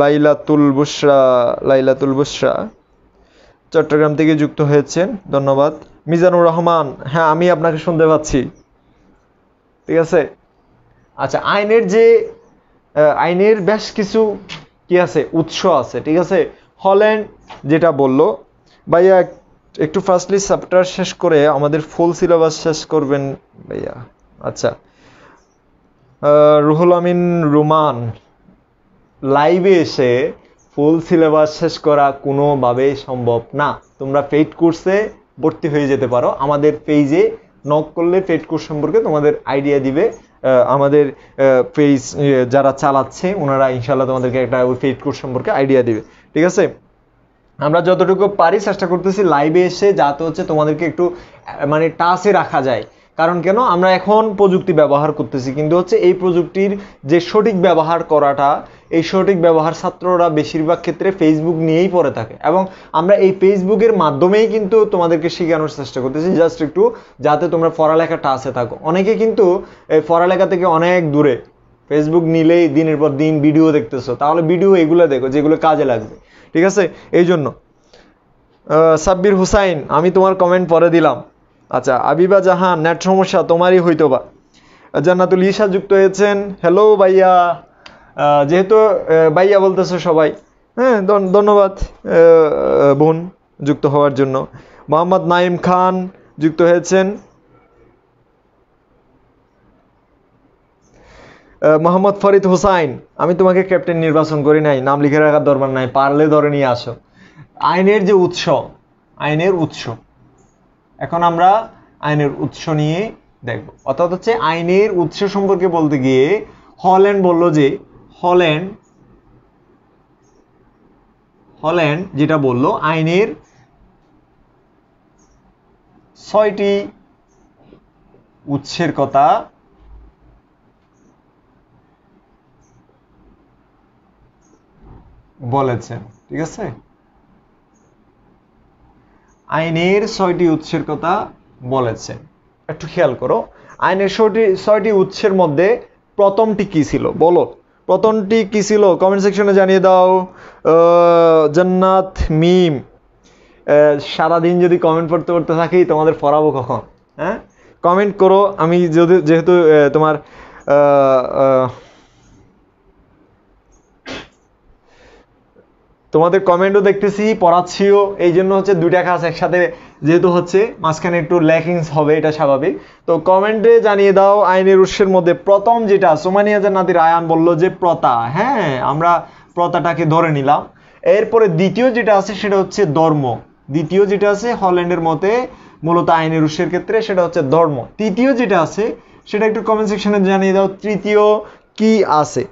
লাইলাতুল বুসরা লাইলাতুল বুসরা চট্টগ্রাম থেকে যুক্ত হয়েছেন ধন্যবাদ মিজানুর রহমান হ্যাঁ আমি আপনাকে শুনতে পাচ্ছি ঠিক আছে আচ্ছা আইনের যে আইনের বেশ কিছু কি আছে উৎস আছে ঠিক আছে হল্যান্ড যেটা বলল ভাইয়া একটু ফার্স্টলি চ্যাপ্টার শেষ করে আমাদের ফুল সিলেবাস শেষ করবেন ভাইয়া আচ্ছা রুহুল আমিন রুমান লাইভে এসে ফুল সিলেবাস শেষ করা কোনোভাবেই সম্ভব না তোমরা পেইড কোর্সে ভর্তি হয়ে যেতে পারো আমাদের পেজে নক করলে পেইড কোর্স সম্পর্কে তোমাদের আইডিয়া দিবে আমাদের পেজ ইয়ে, যারা চালাচ্ছে ওনারা ইনশাল্লাহ তোমাদেরকে একটা ওই পেইড কোর্স সম্পর্কে আইডিয়া দিবে ঠিক আছে আমরা যতটুকু পারি চেষ্টা করতেছি লাইভে এসে যাতে হচ্ছে তোমাদেরকে একটু মানে টাচে রাখা যায় কারণ কেন আমরা এখন প্রযুক্তি ব্যবহার করতেছি কিন্তু হচ্ছে এই প্রযুক্তির যে সঠিক ব্যবহার করাটা এই সঠিক ব্যবহার ছাত্ররা বেশিরভাগ ক্ষেত্রে ফেসবুক নিয়েই পড়ে থাকে এবং আমরা এই ফেসবুকের মাধ্যমেই কিন্তু তোমাদেরকে শেখানোর চেষ্টা করতেছি জাস্ট একটু যাতে তোমরা পড়ালেখা টাচে থাকো অনেকে কিন্তু এই পড়ালেখা থেকে অনেক দূরে ফেসবুক নিলেই দিনের পর দিন ভিডিও দেখতেছো তাহলে ভিডিও এগুলো দেখো যেগুলো কাজে লাগবে ঠিক আছে এই জন্য সাব্বির হুসাইন আমি তোমার কমেন্ট পরে দিলাম আচ্ছা আবিবা জাহান নেট সমস্যা তোমারই হইতো বা জান্নাতুল ইশা যুক্ত হয়েছেন হ্যালো ভাইয়া যেহেতু ভাইয়া বলতেছো সবাই হ্যাঁ ধন্যবাদ বোন যুক্ত হওয়ার জন্য মোহাম্মদ নাইম খান যুক্ত হয়েছেন মোহাম্মদ ফরিদ হুসাইন আমি তোমাকে ক্যাপ্টেন নির্বাচন করি নাই নাম লিখে রাখার দরকার নাই পারলে ধরে নিয়ে আসো আইনের যে উৎস আইনের উৎস এখন আমরা আইনের উৎস নিয়ে দেখব অর্থাৎ হচ্ছে আইনের উৎস সম্পর্কে বলতে গিয়ে হল্যান্ড বলল যে হল্যান্ড হল্যান্ড যেটা বলল আইনের ছয়টি উৎসের কথা বলেছেন ঠিক আছে আইনের ছয়টি উৎসের কথা বলেছেন একটু খেয়াল করো আইনের ছয়টি ছয়টি উৎসের মধ্যে প্রথমটি কি ছিল বলো প্রথমটি কি ছিল কমেন্ট সেকশনে জানিয়ে দাও জান্নাত মিম সারাদিন যদি কমেন্ট পড়তে পড়তে থাকি তোমাদের পড়াবো কখন হ্যাঁ কমেন্ট করো আমি যদি যেহেতু তোমার তোমাদের কমেন্টও দেখতেছি পড়াচ্ছিও এই জন্য হচ্ছে দুইটা কাজ একসাথে যেহেতু হচ্ছে মাঝখানে একটু ল্যাকিংস হবে এটা স্বাভাবিক তো কমেন্টে জানিয়ে দাও আইনের উৎসের মধ্যে প্রথম যেটা সোমানিয়াজের নাদির আয়ান বলল যে প্রতা হ্যাঁ আমরা প্রতাটাকে ধরে নিলাম এরপরে দ্বিতীয় যেটা আছে সেটা হচ্ছে ধর্ম দ্বিতীয় যেটা আছে হল্যান্ডের মতে মূলত আইনের উৎসের ক্ষেত্রে সেটা হচ্ছে ধর্ম তৃতীয় যেটা আছে সেটা একটু কমেন্ট সেকশনে জানিয়ে দাও তৃতীয় কি আছে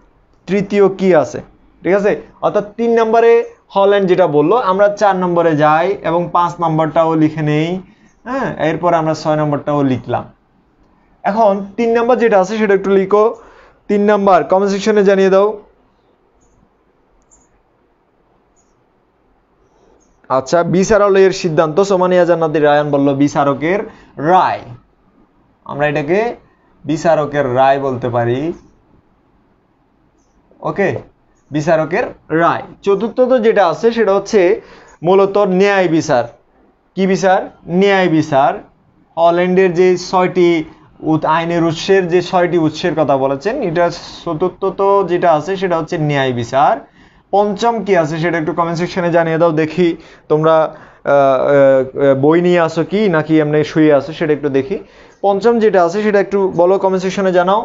তৃতীয় কি আছে ঠিক আছে অর্থাৎ তিন নম্বরে হল্যান্ড যেটা বললো আমরা চার নম্বরে যাই এবং পাঁচ নম্বরটাও লিখে নেই হ্যাঁ এরপর আমরা ছয় নম্বরটাও লিখলাম এখন তিন নম্বর যেটা আছে সেটা একটু লিখো তিন নম্বর কমেন্ট সেকশনে জানিয়ে দাও আচ্ছা বিচারকের সিদ্ধান্ত সোমানিয়া জান্নাতি রায়ান বলল বিচারকের রায় আমরা এটাকে বিচারকের রায় বলতে পারি ওকে বিচারকের রায় চতুর্থ তো যেটা আছে সেটা হচ্ছে মূলত ন্যায় বিচার কি বিচার ন্যায় বিচার হল্যান্ডের যে ছয়টি আইনের উৎসের যে ছয়টি উৎসের কথা বলেছেন এটা চতুর্থ তো যেটা আছে সেটা হচ্ছে ন্যায় বিচার পঞ্চম কি আছে সেটা একটু কমেন্ট সেকশনে জানিয়ে দাও দেখি তোমরা বই নিয়ে আসো কি নাকি এমনি শুয়ে আসো সেটা একটু দেখি পঞ্চম যেটা আছে সেটা একটু বলো কমেন্ট সেকশনে জানাও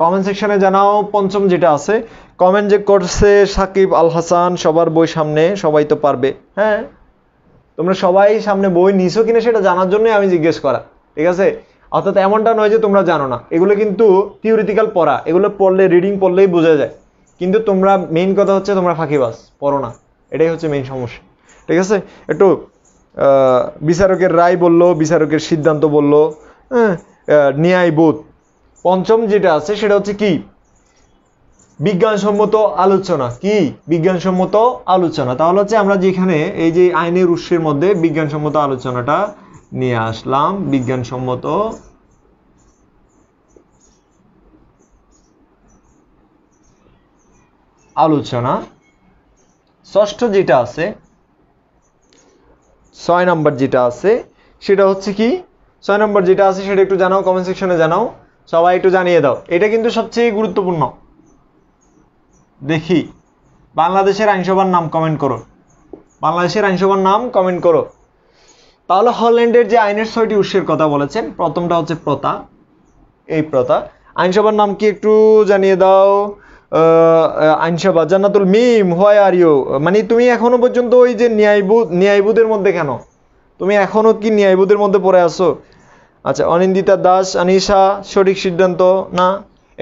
কমেন্ট সেকশনে জানাও পঞ্চম যেটা আছে কমেন্ট যে করছে সাকিব আল হাসান সবার বই সামনে সবাই তো পারবে হ্যাঁ তোমরা সবাই সামনে বই নিছো কিনা সেটা জানার জন্যই আমি জিজ্ঞেস করা ঠিক আছে অর্থাৎ এমনটা নয় যে তোমরা জানো না এগুলো কিন্তু থিওরিটিক্যাল পড়া এগুলো পড়লে রিডিং পড়লেই বোঝা যায় কিন্তু তোমরা মেইন কথা হচ্ছে তোমরা ফাঁকিবাস পড়ো না এটাই হচ্ছে মেইন সমস্যা ঠিক আছে একটু বিচারকের রায় বললো বিচারকের সিদ্ধান্ত বলল হ্যাঁ ন্যায়বোধ পঞ্চম যেটা আছে সেটা হচ্ছে কি বিজ্ঞানসম্মত আলোচনা কি বিজ্ঞানসম্মত আলোচনা তাহলে হচ্ছে আমরা যেখানে এই যে আইনের উৎসের মধ্যে বিজ্ঞানসম্মত আলোচনাটা নিয়ে আসলাম বিজ্ঞানসম্মত আলোচনা ষষ্ঠ যেটা আছে ছয় নম্বর যেটা আছে সেটা হচ্ছে কি ছয় নম্বর যেটা আছে সেটা একটু জানাও কমেন্ট সেকশনে জানাও সবাই একটু জানিয়ে দাও এটা কিন্তু সবচেয়ে গুরুত্বপূর্ণ দেখি বাংলাদেশের আইনসভার নাম কমেন্ট করো বাংলাদেশের আইনসভার নাম কমেন্ট করো তাহলে হল্যান্ডের যে আইনের ছয়টি উৎসের কথা বলেছেন প্রথমটা হচ্ছে প্রথা এই প্রথা আইনসভার নাম কি একটু জানিয়ে দাও আইনসভা জান্নাতুল মিম হোয়াই আর ইউ মানে তুমি এখনো পর্যন্ত ওই যে ন্যায়বুদ ন্যায়বুদের মধ্যে কেন তুমি এখনো কি ন্যায়বুদের মধ্যে পড়ে আছো আচ্ছা অনিন্দিতা দাস আনিসা সঠিক সিদ্ধান্ত না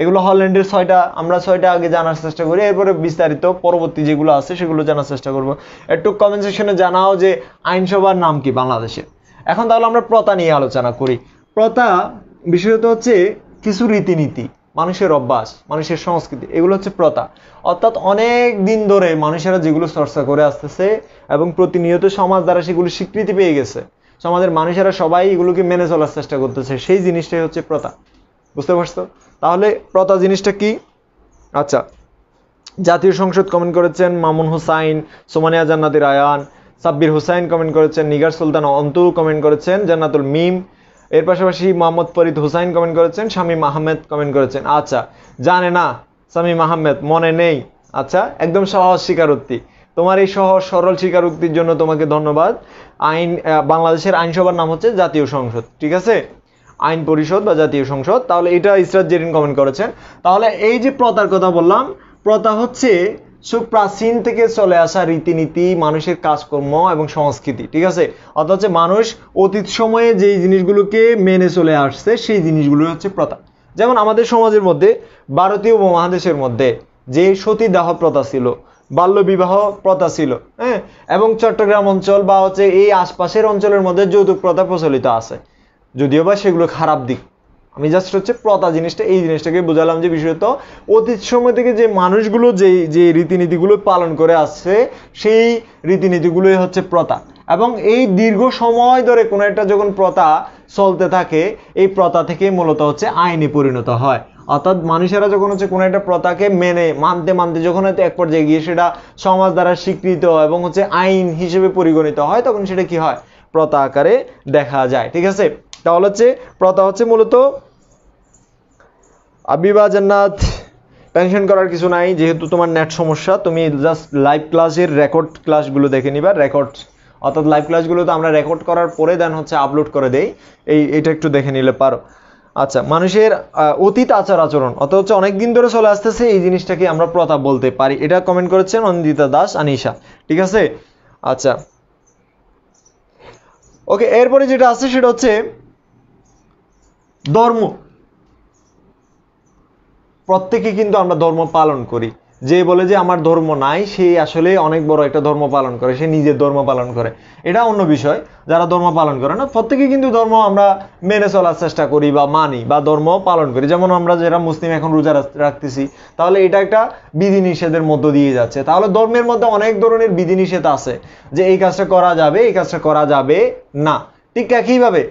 এগুলো হল্যান্ডের ছয়টা আমরা ছয়টা আগে জানার চেষ্টা করি এরপরে বিস্তারিত পরবর্তী যেগুলো আছে সেগুলো জানার চেষ্টা করব একটু কমেন্ট সেকশনে জানাও যে আইনসভার নাম কি বাংলাদেশে এখন তাহলে আমরা প্রতা নিয়ে আলোচনা করি প্রতা বিষয়ত হচ্ছে কিছু রীতিনীতি মানুষের অভ্যাস মানুষের সংস্কৃতি এগুলো হচ্ছে প্রতা অর্থাৎ অনেক দিন ধরে মানুষেরা যেগুলো চর্চা করে আসতেছে এবং প্রতিনিয়ত সমাজ দ্বারা সেগুলো স্বীকৃতি পেয়ে গেছে সমাজের মানুষেরা সবাই এগুলোকে মেনে চলার চেষ্টা করতেছে সেই জিনিসটাই হচ্ছে প্রতা বুঝতে পারছো তাহলে প্রতা জিনিসটা কি আচ্ছা জাতীয় সংসদ কমেন্ট করেছেন মামুন হুসাইন সোমানিয়া জান্নাতি রায়ান সাব্বির হুসাইন কমেন্ট করেছেন নিগার সুলতান অন্তু কমেন্ট করেছেন জান্নাতুল মিম এর পাশাপাশি মোহাম্মদ ফরিদ হুসাইন কমেন্ট করেছেন শামীম আহমেদ কমেন্ট করেছেন আচ্ছা জানে না শামীম আহমেদ মনে নেই আচ্ছা একদম সহজ স্বীকারোক্তি তোমার এই সহজ সরল স্বীকারোক্তির জন্য তোমাকে ধন্যবাদ আইন বাংলাদেশের আইনসভার নাম হচ্ছে জাতীয় সংসদ ঠিক আছে আইন পরিষদ বা জাতীয় সংসদ তাহলে এটা ইসরাত জেরিন কমেন্ট করেছেন তাহলে এই যে প্রতার কথা বললাম প্রতা হচ্ছে সুপ্রাচীন থেকে চলে আসা রীতিনীতি মানুষের কাজকর্ম এবং সংস্কৃতি ঠিক আছে অর্থাৎ হচ্ছে মানুষ অতীত সময়ে যেই জিনিসগুলোকে মেনে চলে আসছে সেই জিনিসগুলো হচ্ছে প্রতা যেমন আমাদের সমাজের মধ্যে ভারতীয় উপমহাদেশের মধ্যে যে সতীদাহ প্রথা ছিল বাল্য বিবাহ প্রথা ছিল হ্যাঁ এবং চট্টগ্রাম অঞ্চল বা হচ্ছে এই আশপাশের অঞ্চলের মধ্যে যৌতুক প্রথা প্রচলিত আছে যদিও বা সেগুলো খারাপ দিক আমি জাস্ট হচ্ছে প্রথা জিনিসটা এই জিনিসটাকে বোঝালাম যে বিশেষত অতীত সময় থেকে যে মানুষগুলো যে যে রীতিনীতিগুলো পালন করে আসছে সেই রীতিনীতিগুলোই হচ্ছে প্রথা এবং এই দীর্ঘ সময় ধরে কোনো একটা যখন প্রথা চলতে থাকে এই প্রথা থেকে মূলত হচ্ছে আইনে পরিণত হয় অর্থাৎ মানুষেরা যখন হচ্ছে কোনো একটা প্রথাকে মেনে মানতে মানতে যখন হয়তো এক পর্যায়ে গিয়ে সেটা সমাজ দ্বারা স্বীকৃত এবং হচ্ছে আইন হিসেবে পরিগণিত হয় তখন সেটা কি হয় প্রথা আকারে দেখা যায় ঠিক আছে তাহলে হচ্ছে প্রথা হচ্ছে মূলত আবিবাজনাথ টেনশন করার কিছু নাই যেহেতু তোমার নেট সমস্যা তুমি জাস্ট লাইভ ক্লাসের রেকর্ড ক্লাসগুলো দেখে নিবা রেকর্ড অর্থাৎ লাইভ ক্লাসগুলো তো আমরা রেকর্ড করার পরে দেন হচ্ছে আপলোড করে দেই এই এটা একটু দেখে নিলে পারো আচ্ছা মানুষের অতীত আচার আচরণ অত অনেক দিন ধরে চলে আসতেছে এই জিনিসটাকে আমরা প্রতাপ বলতে পারি এটা কমেন্ট করেছেন অনিন্দিতা দাস আনিশা ঠিক আছে আচ্ছা ওকে এরপরে যেটা আছে সেটা হচ্ছে ধর্ম প্রত্যেকে কিন্তু আমরা ধর্ম পালন করি যে বলে যে আমার ধর্ম নাই সে আসলে অনেক বড় একটা ধর্ম পালন করে সে নিজের ধর্ম পালন করে এটা অন্য বিষয় যারা ধর্ম পালন করে না প্রত্যেকে কিন্তু ধর্ম আমরা মেনে চলার চেষ্টা করি বা মানি বা ধর্ম পালন করি যেমন আমরা যারা মুসলিম এখন রোজা রাখতেছি তাহলে এটা একটা বিধিনিষেধের মধ্য দিয়ে যাচ্ছে তাহলে ধর্মের মধ্যে অনেক ধরনের বিধিনিষেধ আছে যে এই কাজটা করা যাবে এই কাজটা করা যাবে না ঠিক একইভাবে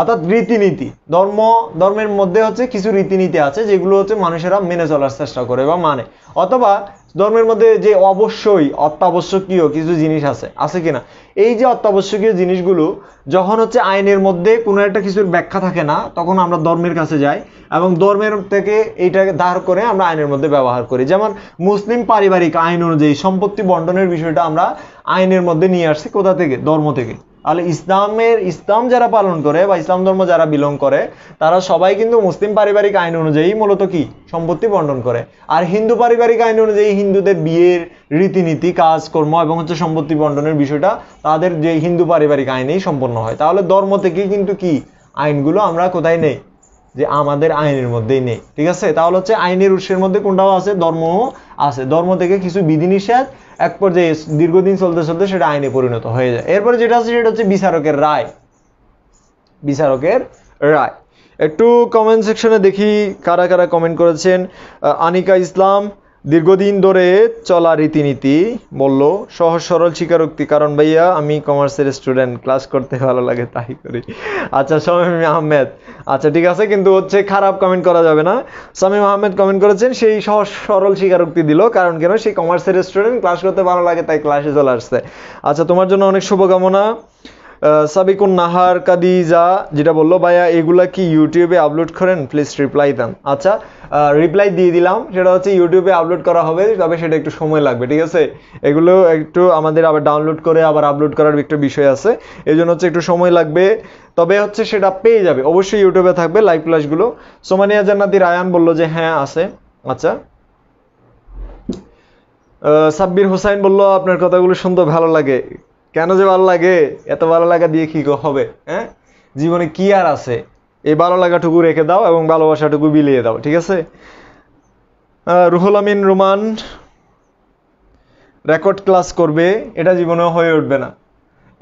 অর্থাৎ রীতিনীতি ধর্ম ধর্মের মধ্যে হচ্ছে কিছু রীতিনীতি আছে যেগুলো হচ্ছে মানুষেরা মেনে চলার চেষ্টা করে বা মানে অথবা ধর্মের মধ্যে যে অবশ্যই অত্যাবশ্যকীয় কিছু জিনিস আছে আছে কিনা এই যে অত্যাবশ্যকীয় জিনিসগুলো যখন হচ্ছে আইনের মধ্যে কোনো একটা কিছুর ব্যাখ্যা থাকে না তখন আমরা ধর্মের কাছে যাই এবং ধর্মের থেকে এইটাকে ধার করে আমরা আইনের মধ্যে ব্যবহার করি যেমন মুসলিম পারিবারিক আইন অনুযায়ী সম্পত্তি বন্টনের বিষয়টা আমরা আইনের মধ্যে নিয়ে আসছি কোথা থেকে ধর্ম থেকে তাহলে ইসলামের ইসলাম যারা পালন করে বা ইসলাম ধর্ম যারা বিলং করে তারা সবাই কিন্তু মুসলিম পারিবারিক আইন অনুযায়ী মূলত কি সম্পত্তি বন্টন করে আর হিন্দু পারিবারিক আইন অনুযায়ী হিন্দুদের বিয়ের রীতিনীতি কাজকর্ম এবং হচ্ছে সম্পত্তি বন্টনের বিষয়টা তাদের যে হিন্দু পারিবারিক আইনেই সম্পন্ন হয় তাহলে ধর্ম থেকে কিন্তু কি আইনগুলো আমরা কোথায় নেই যে আমাদের আইনের মধ্যেই নেই ঠিক আছে তাহলে হচ্ছে আইনের উৎসের মধ্যে কোনটাও আছে ধর্মও আছে ধর্ম থেকে কিছু বিধিনিষেধ এক পর্যায়ে দীর্ঘদিন চলতে চলতে সেটা আইনে পরিণত হয়ে যায় এরপরে যেটা আছে সেটা হচ্ছে বিচারকের রায় বিচারকের রায় একটু কমেন্ট সেকশনে দেখি কারা কারা কমেন্ট করেছেন আনিকা ইসলাম দীর্ঘদিন ধরে চলা রীতিনীতি বলল সহজ সরল স্বীকারোক্তি কারণ ভাইয়া আমি কমার্সের স্টুডেন্ট ক্লাস করতে ভালো লাগে তাই করি আচ্ছা সামিম আহমেদ আচ্ছা ঠিক আছে কিন্তু হচ্ছে খারাপ কমেন্ট করা যাবে না সামিম আহমেদ কমেন্ট করেছেন সেই সহজ সরল স্বীকারোক্তি দিল কারণ কেন সেই কমার্সের স্টুডেন্ট ক্লাস করতে ভালো লাগে তাই ক্লাসে চলে আসছে আচ্ছা তোমার জন্য অনেক শুভকামনা সাবিকুন নাহার কাদিজা যেটা বললো ভাইয়া এগুলা কি ইউটিউবে আপলোড করেন প্লিজ রিপ্লাই দেন আচ্ছা রিপ্লাই দিয়ে দিলাম সেটা হচ্ছে ইউটিউবে আপলোড করা হবে তবে সেটা একটু সময় লাগবে ঠিক আছে এগুলো একটু আমাদের আবার ডাউনলোড করে আবার আপলোড করার একটা বিষয় আছে এই জন্য হচ্ছে একটু সময় লাগবে তবে হচ্ছে সেটা পেয়ে যাবে অবশ্যই ইউটিউবে থাকবে লাইভ ক্লাসগুলো সোমানিয়া জান্নাতি রায়ান বললো যে হ্যাঁ আছে আচ্ছা সাব্বির হোসাইন বলল আপনার কথাগুলো শুনতে ভালো লাগে কেন যে ভালো লাগে এত ভালো লাগা দিয়ে কি হবে হ্যাঁ জীবনে কি আর আছে এই ভালো লাগাটুকু রেখে দাও এবং ভালোবাসাটুকু বিলিয়ে দাও ঠিক আছে রুহুল আমিন রুমান রেকর্ড ক্লাস করবে এটা জীবনে হয়ে উঠবে না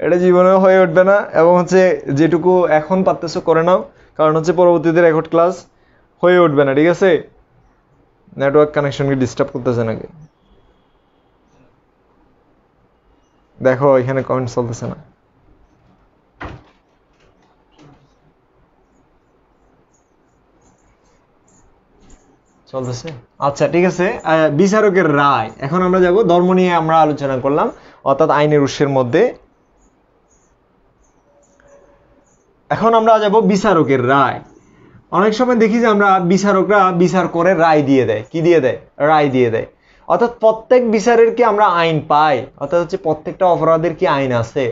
এটা জীবনে হয়ে উঠবে না এবং হচ্ছে যেটুকু এখন পারতেছো করে নাও কারণ হচ্ছে পরবর্তীতে রেকর্ড ক্লাস হয়ে উঠবে না ঠিক আছে নেটওয়ার্ক কানেকশনকে ডিস্টার্ব করতেছে নাকি দেখো এখানে কমেন্ট চলতেছে না চলতেছে আচ্ছা ঠিক আছে বিচারকের রায় এখন আমরা যাব ধর্ম নিয়ে আমরা আলোচনা করলাম অর্থাৎ আইনের উৎসের মধ্যে এখন আমরা যাব বিচারকের রায় অনেক সময় দেখি যে আমরা বিচারকরা বিচার করে রায় দিয়ে দেয় কি দিয়ে দেয় রায় দিয়ে দেয় অর্থাৎ প্রত্যেক বিচারের কি আমরা আইন পাই অর্থাৎ হচ্ছে প্রত্যেকটা অপরাধের কি আইন আছে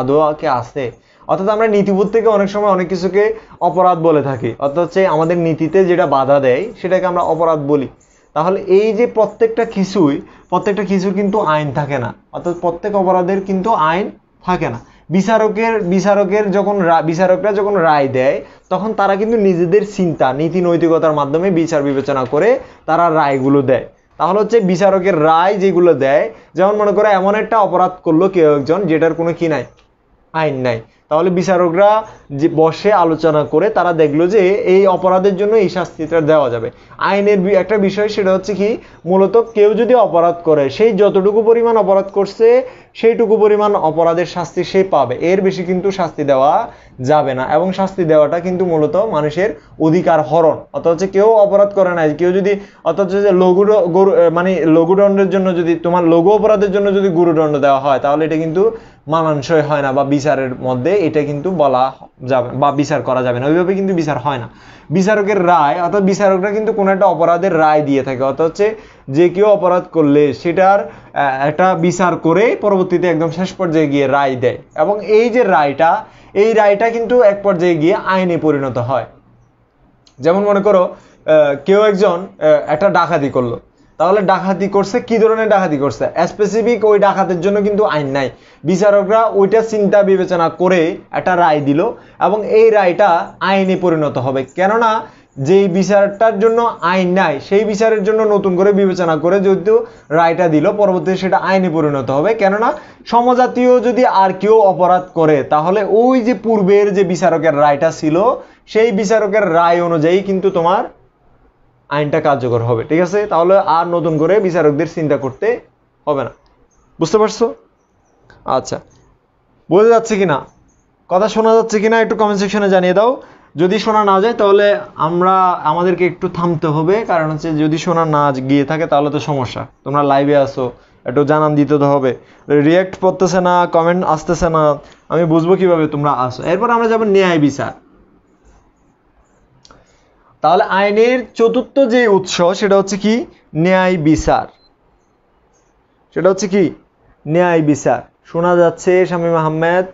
আদৌ কি আছে অর্থাৎ আমরা নীতিবোধ থেকে অনেক সময় অনেক কিছুকে অপরাধ বলে থাকি অর্থাৎ হচ্ছে আমাদের নীতিতে যেটা বাধা দেয় সেটাকে আমরা অপরাধ বলি তাহলে এই যে প্রত্যেকটা কিছুই প্রত্যেকটা কিছু কিন্তু আইন থাকে না অর্থাৎ প্রত্যেক অপরাধের কিন্তু আইন থাকে না বিচারকের বিচারকের যখন বিচারকরা যখন রায় দেয় তখন তারা কিন্তু নিজেদের চিন্তা নীতি নৈতিকতার মাধ্যমে বিচার বিবেচনা করে তারা রায়গুলো দেয় তাহলে হচ্ছে বিচারকের রায় যেগুলো দেয় যেমন মনে করো এমন একটা অপরাধ করলো কেউ একজন যেটার কোনো কি নাই আইন নাই তাহলে বিচারকরা যে বসে আলোচনা করে তারা দেখলো যে এই অপরাধের জন্য এই শাস্তিটা দেওয়া যাবে আইনের একটা বিষয় সেটা হচ্ছে কি মূলত কেউ যদি অপরাধ করে সেই যতটুকু পরিমাণ অপরাধ করছে সেইটুকু পরিমাণ অপরাধের শাস্তি সে পাবে এর বেশি কিন্তু শাস্তি দেওয়া যাবে না এবং শাস্তি দেওয়াটা কিন্তু মূলত মানুষের অধিকার হরণ অথচ কেউ অপরাধ করে নাই কেউ যদি অথচ যে লঘু মানে লঘুদণ্ডের জন্য যদি তোমার লঘু অপরাধের জন্য যদি গুরুদণ্ড দেওয়া হয় তাহলে এটা কিন্তু মানানসই হয় না বা বিচারের মধ্যে এটা কিন্তু বলা যাবে বা বিচার করা যাবে না ওইভাবে কিন্তু বিচার হয় না বিচারকের রায় অর্থাৎ বিচারকরা কিন্তু কোনো একটা অপরাধের রায় দিয়ে থাকে অর্থাৎ হচ্ছে যে কেউ অপরাধ করলে সেটার একটা বিচার করে পরবর্তীতে একদম শেষ পর্যায়ে গিয়ে রায় দেয় এবং এই যে রায়টা এই রায়টা কিন্তু এক পর্যায়ে গিয়ে আইনে পরিণত হয় যেমন মনে করো কেউ একজন একটা ডাকাতি করলো তাহলে ডাকাতি করছে কি ধরনের ডাকাতি করছে স্পেসিফিক ওই ডাকাতের জন্য কিন্তু আইন নাই বিচারকরা ওইটা চিন্তা বিবেচনা করে একটা রায় দিল এবং এই রায়টা আইনে পরিণত হবে কেননা যেই বিচারটার জন্য আইন নাই সেই বিচারের জন্য নতুন করে বিবেচনা করে যেহেতু রায়টা দিল পরবর্তীতে সেটা আইনে পরিণত হবে কেননা সমজাতীয় যদি আর কেউ অপরাধ করে তাহলে ওই যে পূর্বের যে বিচারকের রায়টা ছিল সেই বিচারকের রায় অনুযায়ী কিন্তু তোমার আইনটা কার্যকর হবে ঠিক আছে তাহলে আর নতুন করে বিচারকদের চিন্তা করতে হবে না বুঝতে পারছো আচ্ছা বোঝা যাচ্ছে কি না কথা শোনা যাচ্ছে কি না একটু কমেন্ট সেকশনে জানিয়ে দাও যদি শোনা না যায় তাহলে আমরা আমাদেরকে একটু থামতে হবে কারণ হচ্ছে যদি শোনা না গিয়ে থাকে তাহলে তো সমস্যা তোমরা লাইভে আসো একটু জানান দিতে তো হবে রিয়াক্ট করতেছে না কমেন্ট আসতেছে না আমি বুঝবো কিভাবে তোমরা আসো এরপর আমরা যাবো ন্যায় বিচার তাহলে আইনের চতুর্থ যে উৎস সেটা হচ্ছে কি ন্যায় বিচার সেটা হচ্ছে কি ন্যায় বিচার শোনা যাচ্ছে স্বামী আহমেদ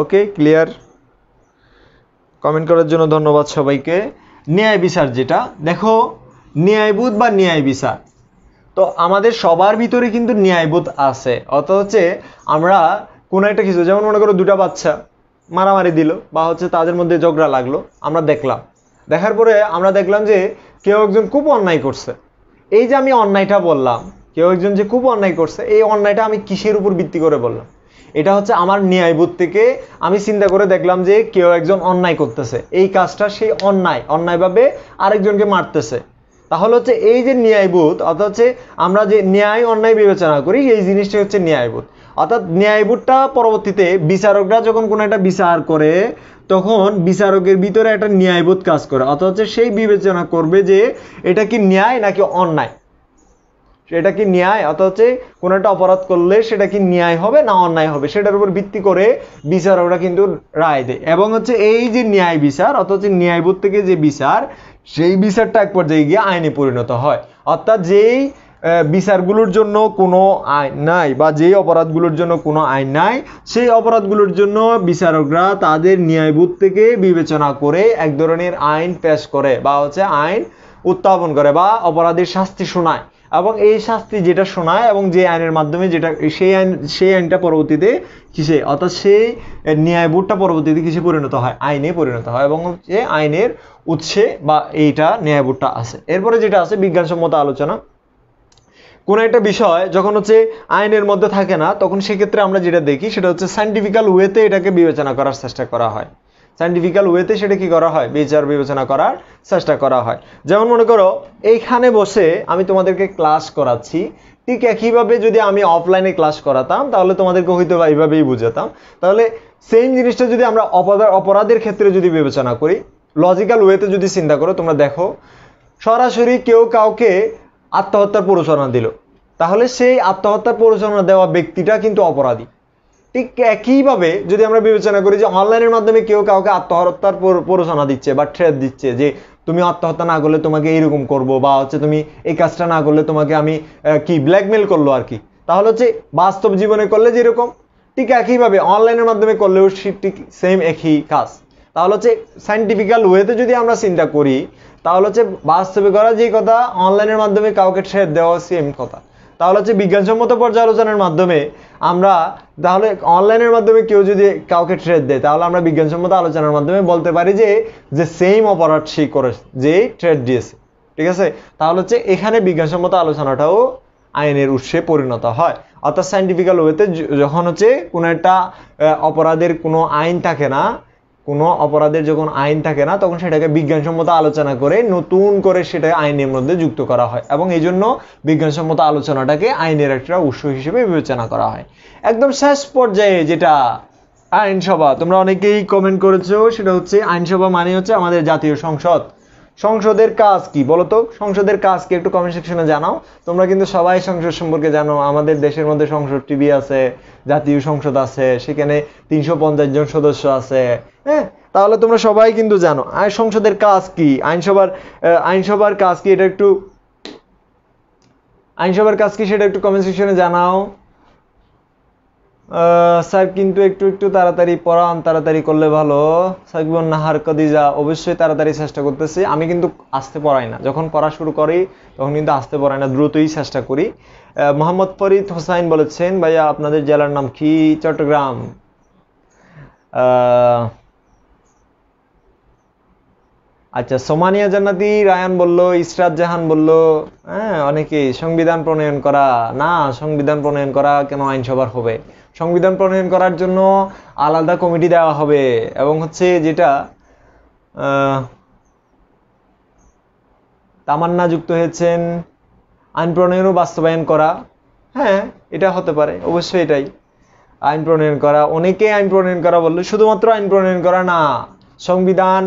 ওকে ক্লিয়ার কমেন্ট করার জন্য ধন্যবাদ সবাইকে ন্যায় বিচার যেটা দেখো ন্যায়বোধ বা ন্যায় বিচার তো আমাদের সবার ভিতরে কিন্তু ন্যায়বোধ আছে অত হচ্ছে আমরা কোনো একটা কিছু যেমন মনে করো দুটা বাচ্চা মারামারি দিল বা হচ্ছে তাদের মধ্যে ঝগড়া লাগলো আমরা দেখলাম দেখার পরে আমরা দেখলাম যে কেউ একজন খুব অন্যায় করছে এই যে আমি অন্যায়টা বললাম কেউ একজন যে খুব অন্যায় করছে এই অন্যায়টা আমি কিসের উপর ভিত্তি করে বললাম এটা হচ্ছে আমার ন্যায়বোধ থেকে আমি চিন্তা করে দেখলাম যে কেউ একজন অন্যায় করতেছে এই কাজটা সেই অন্যায় অন্যায়ভাবে আরেকজনকে মারতেছে তাহলে হচ্ছে এই যে ন্যায়বোধ অর্থাৎ হচ্ছে আমরা যে ন্যায় অন্যায় বিবেচনা করি এই জিনিসটা হচ্ছে ন্যায়বোধ অর্থাৎ ন্যায়বোধটা পরবর্তীতে বিচারকরা যখন কোনো একটা বিচার করে তখন বিচারকের ভিতরে একটা ন্যায়বোধ কাজ করে অর্থাৎ হচ্ছে সেই বিবেচনা করবে যে এটা কি ন্যায় নাকি অন্যায় সেটা কি ন্যায় অর্থাৎ হচ্ছে কোনো একটা অপরাধ করলে সেটা কি ন্যায় হবে না অন্যায় হবে সেটার উপর ভিত্তি করে বিচারকরা কিন্তু রায় দেয় এবং হচ্ছে এই যে ন্যায় বিচার অর্থাৎ হচ্ছে ন্যায়বোধ থেকে যে বিচার সেই বিচারটা এক পর্যায়ে গিয়ে আইনে পরিণত হয় অর্থাৎ যেই বিচারগুলোর জন্য কোনো আইন নাই বা যেই অপরাধগুলোর জন্য কোনো আইন নাই সেই অপরাধগুলোর জন্য বিচারকরা তাদের ন্যায়বোধ থেকে বিবেচনা করে এক ধরনের আইন পেশ করে বা হচ্ছে আইন উত্থাপন করে বা অপরাধের শাস্তি শোনায় এবং এই শাস্তি যেটা শোনায় এবং যে আইনের মাধ্যমে যেটা সেই আইন সেই আইনটা পরবর্তীতে কিসে অর্থাৎ সেই ন্যায়বোধটা পরবর্তীতে কিসে পরিণত হয় আইনে পরিণত হয় এবং যে আইনের উৎসে বা এইটা ন্যায়বোধটা আছে এরপরে যেটা আছে বিজ্ঞানসম্মত আলোচনা কোনো একটা বিষয় যখন হচ্ছে আইনের মধ্যে থাকে না তখন সেক্ষেত্রে আমরা যেটা দেখি সেটা হচ্ছে সাইন্টিফিক্যাল ওয়েতে এটাকে বিবেচনা করার চেষ্টা করা হয় সাইন্টিফিক্যাল ওয়েতে সেটা কি করা হয় বিচার বিবেচনা করার চেষ্টা করা হয় যেমন মনে করো এইখানে বসে আমি তোমাদেরকে ক্লাস করাচ্ছি ঠিক একইভাবে যদি আমি অফলাইনে ক্লাস করাতাম তাহলে তোমাদেরকে হয়তো বা এইভাবেই বুঝাতাম তাহলে সেম জিনিসটা যদি আমরা অপরাধ অপরাধের ক্ষেত্রে যদি বিবেচনা করি লজিক্যাল ওয়েতে যদি চিন্তা করো তোমরা দেখো সরাসরি কেউ কাউকে আত্মহত্যার প্ররোচনা দিল তাহলে সেই আত্মহত্যার প্ররোচনা দেওয়া ব্যক্তিটা কিন্তু অপরাধী ঠিক একইভাবে যদি আমরা বিবেচনা করি যে অনলাইনের মাধ্যমে কেউ কাউকে আত্মহত্যার প্ররোচনা দিচ্ছে বা ট্রেড দিচ্ছে যে তুমি আত্মহত্যা না করলে তোমাকে এইরকম করব বা হচ্ছে তুমি এই কাজটা না করলে তোমাকে আমি কি ব্ল্যাকমেল করলো আর কি তাহলে হচ্ছে বাস্তব জীবনে করলে যেরকম ঠিক একইভাবে অনলাইনের মাধ্যমে করলেও ঠিক সেম একই কাজ তাহলে হচ্ছে সাইন্টিফিক্যাল ওয়েতে যদি আমরা চিন্তা করি তাহলে হচ্ছে বাস্তবে করা যে কথা অনলাইনের মাধ্যমে কাউকে শেয়ার দেওয়া সেম কথা তাহলে হচ্ছে বিজ্ঞানসম্মত পর্যালোচনার মাধ্যমে আমরা তাহলে অনলাইনের মাধ্যমে কেউ যদি কাউকে ট্রেড দেয় তাহলে আমরা বিজ্ঞানসম্মত আলোচনার মাধ্যমে বলতে পারি যে যে সেম অপরাধ সে করে যে ট্রেড দিয়েছে ঠিক আছে তাহলে হচ্ছে এখানে বিজ্ঞানসম্মত আলোচনাটাও আইনের উৎসে পরিণত হয় অর্থাৎ সাইন্টিফিক্যাল ওয়েতে যখন হচ্ছে কোনো একটা অপরাধের কোনো আইন থাকে না কোনো অপরাধের যখন আইন থাকে না তখন সেটাকে বিজ্ঞানসম্মত আলোচনা করে নতুন করে সেটা আইনের মধ্যে যুক্ত করা হয় এবং এই জন্য বিজ্ঞানসম্মত আলোচনাটাকে আইনের একটা উৎস হিসেবে বিবেচনা করা হয় একদম শেষ পর্যায়ে যেটা আইনসভা তোমরা অনেকেই কমেন্ট করেছো সেটা হচ্ছে আইনসভা মানে হচ্ছে আমাদের জাতীয় সংসদ সংসদের কাজ কি বলতো সংসদের কাজ কি একটু কমেন্ট সেকশনে জানাও তোমরা কিন্তু সবাই সংসদ সম্পর্কে জানো আমাদের দেশের মধ্যে সংসদ টিভি আছে জাতীয় সংসদ আছে সেখানে তিনশো পঞ্চাশ জন সদস্য আছে হ্যাঁ তাহলে তোমরা সবাই কিন্তু জানো আর সংসদের কাজ কি আইনসভার আইনসভার কাজ কি এটা একটু আইনসভার কাজ কি সেটা একটু কমেন্ট সেকশনে জানাও সাহেব কিন্তু একটু একটু তাড়াতাড়ি পড়ান তাড়াতাড়ি করলে ভালো সাকিবন নাহার কদিজা অবশ্যই তাড়াতাড়ি চেষ্টা করতেছি আমি কিন্তু আসতে পড়াই না যখন পড়া শুরু করি তখন কিন্তু আসতে পড়াই না দ্রুতই চেষ্টা করি মোহাম্মদ ফরিদ হোসাইন বলেছেন ভাইয়া আপনাদের জেলার নাম কি চট্টগ্রাম আচ্ছা সোমানিয়া জান্নাতি রায়ান বলল ইসরাত জাহান বলল হ্যাঁ অনেকেই সংবিধান প্রণয়ন করা না সংবিধান প্রণয়ন করা কেন আইনসভার হবে সংবিধান প্রণয়ন করার জন্য আলাদা কমিটি দেওয়া হবে এবং হচ্ছে যেটা তামান্না যুক্ত হয়েছেন আইন প্রণয়নও বাস্তবায়ন করা হ্যাঁ এটা হতে পারে অবশ্যই এটাই আইন প্রণয়ন করা অনেকে আইন প্রণয়ন করা বললো শুধুমাত্র আইন প্রণয়ন করা না সংবিধান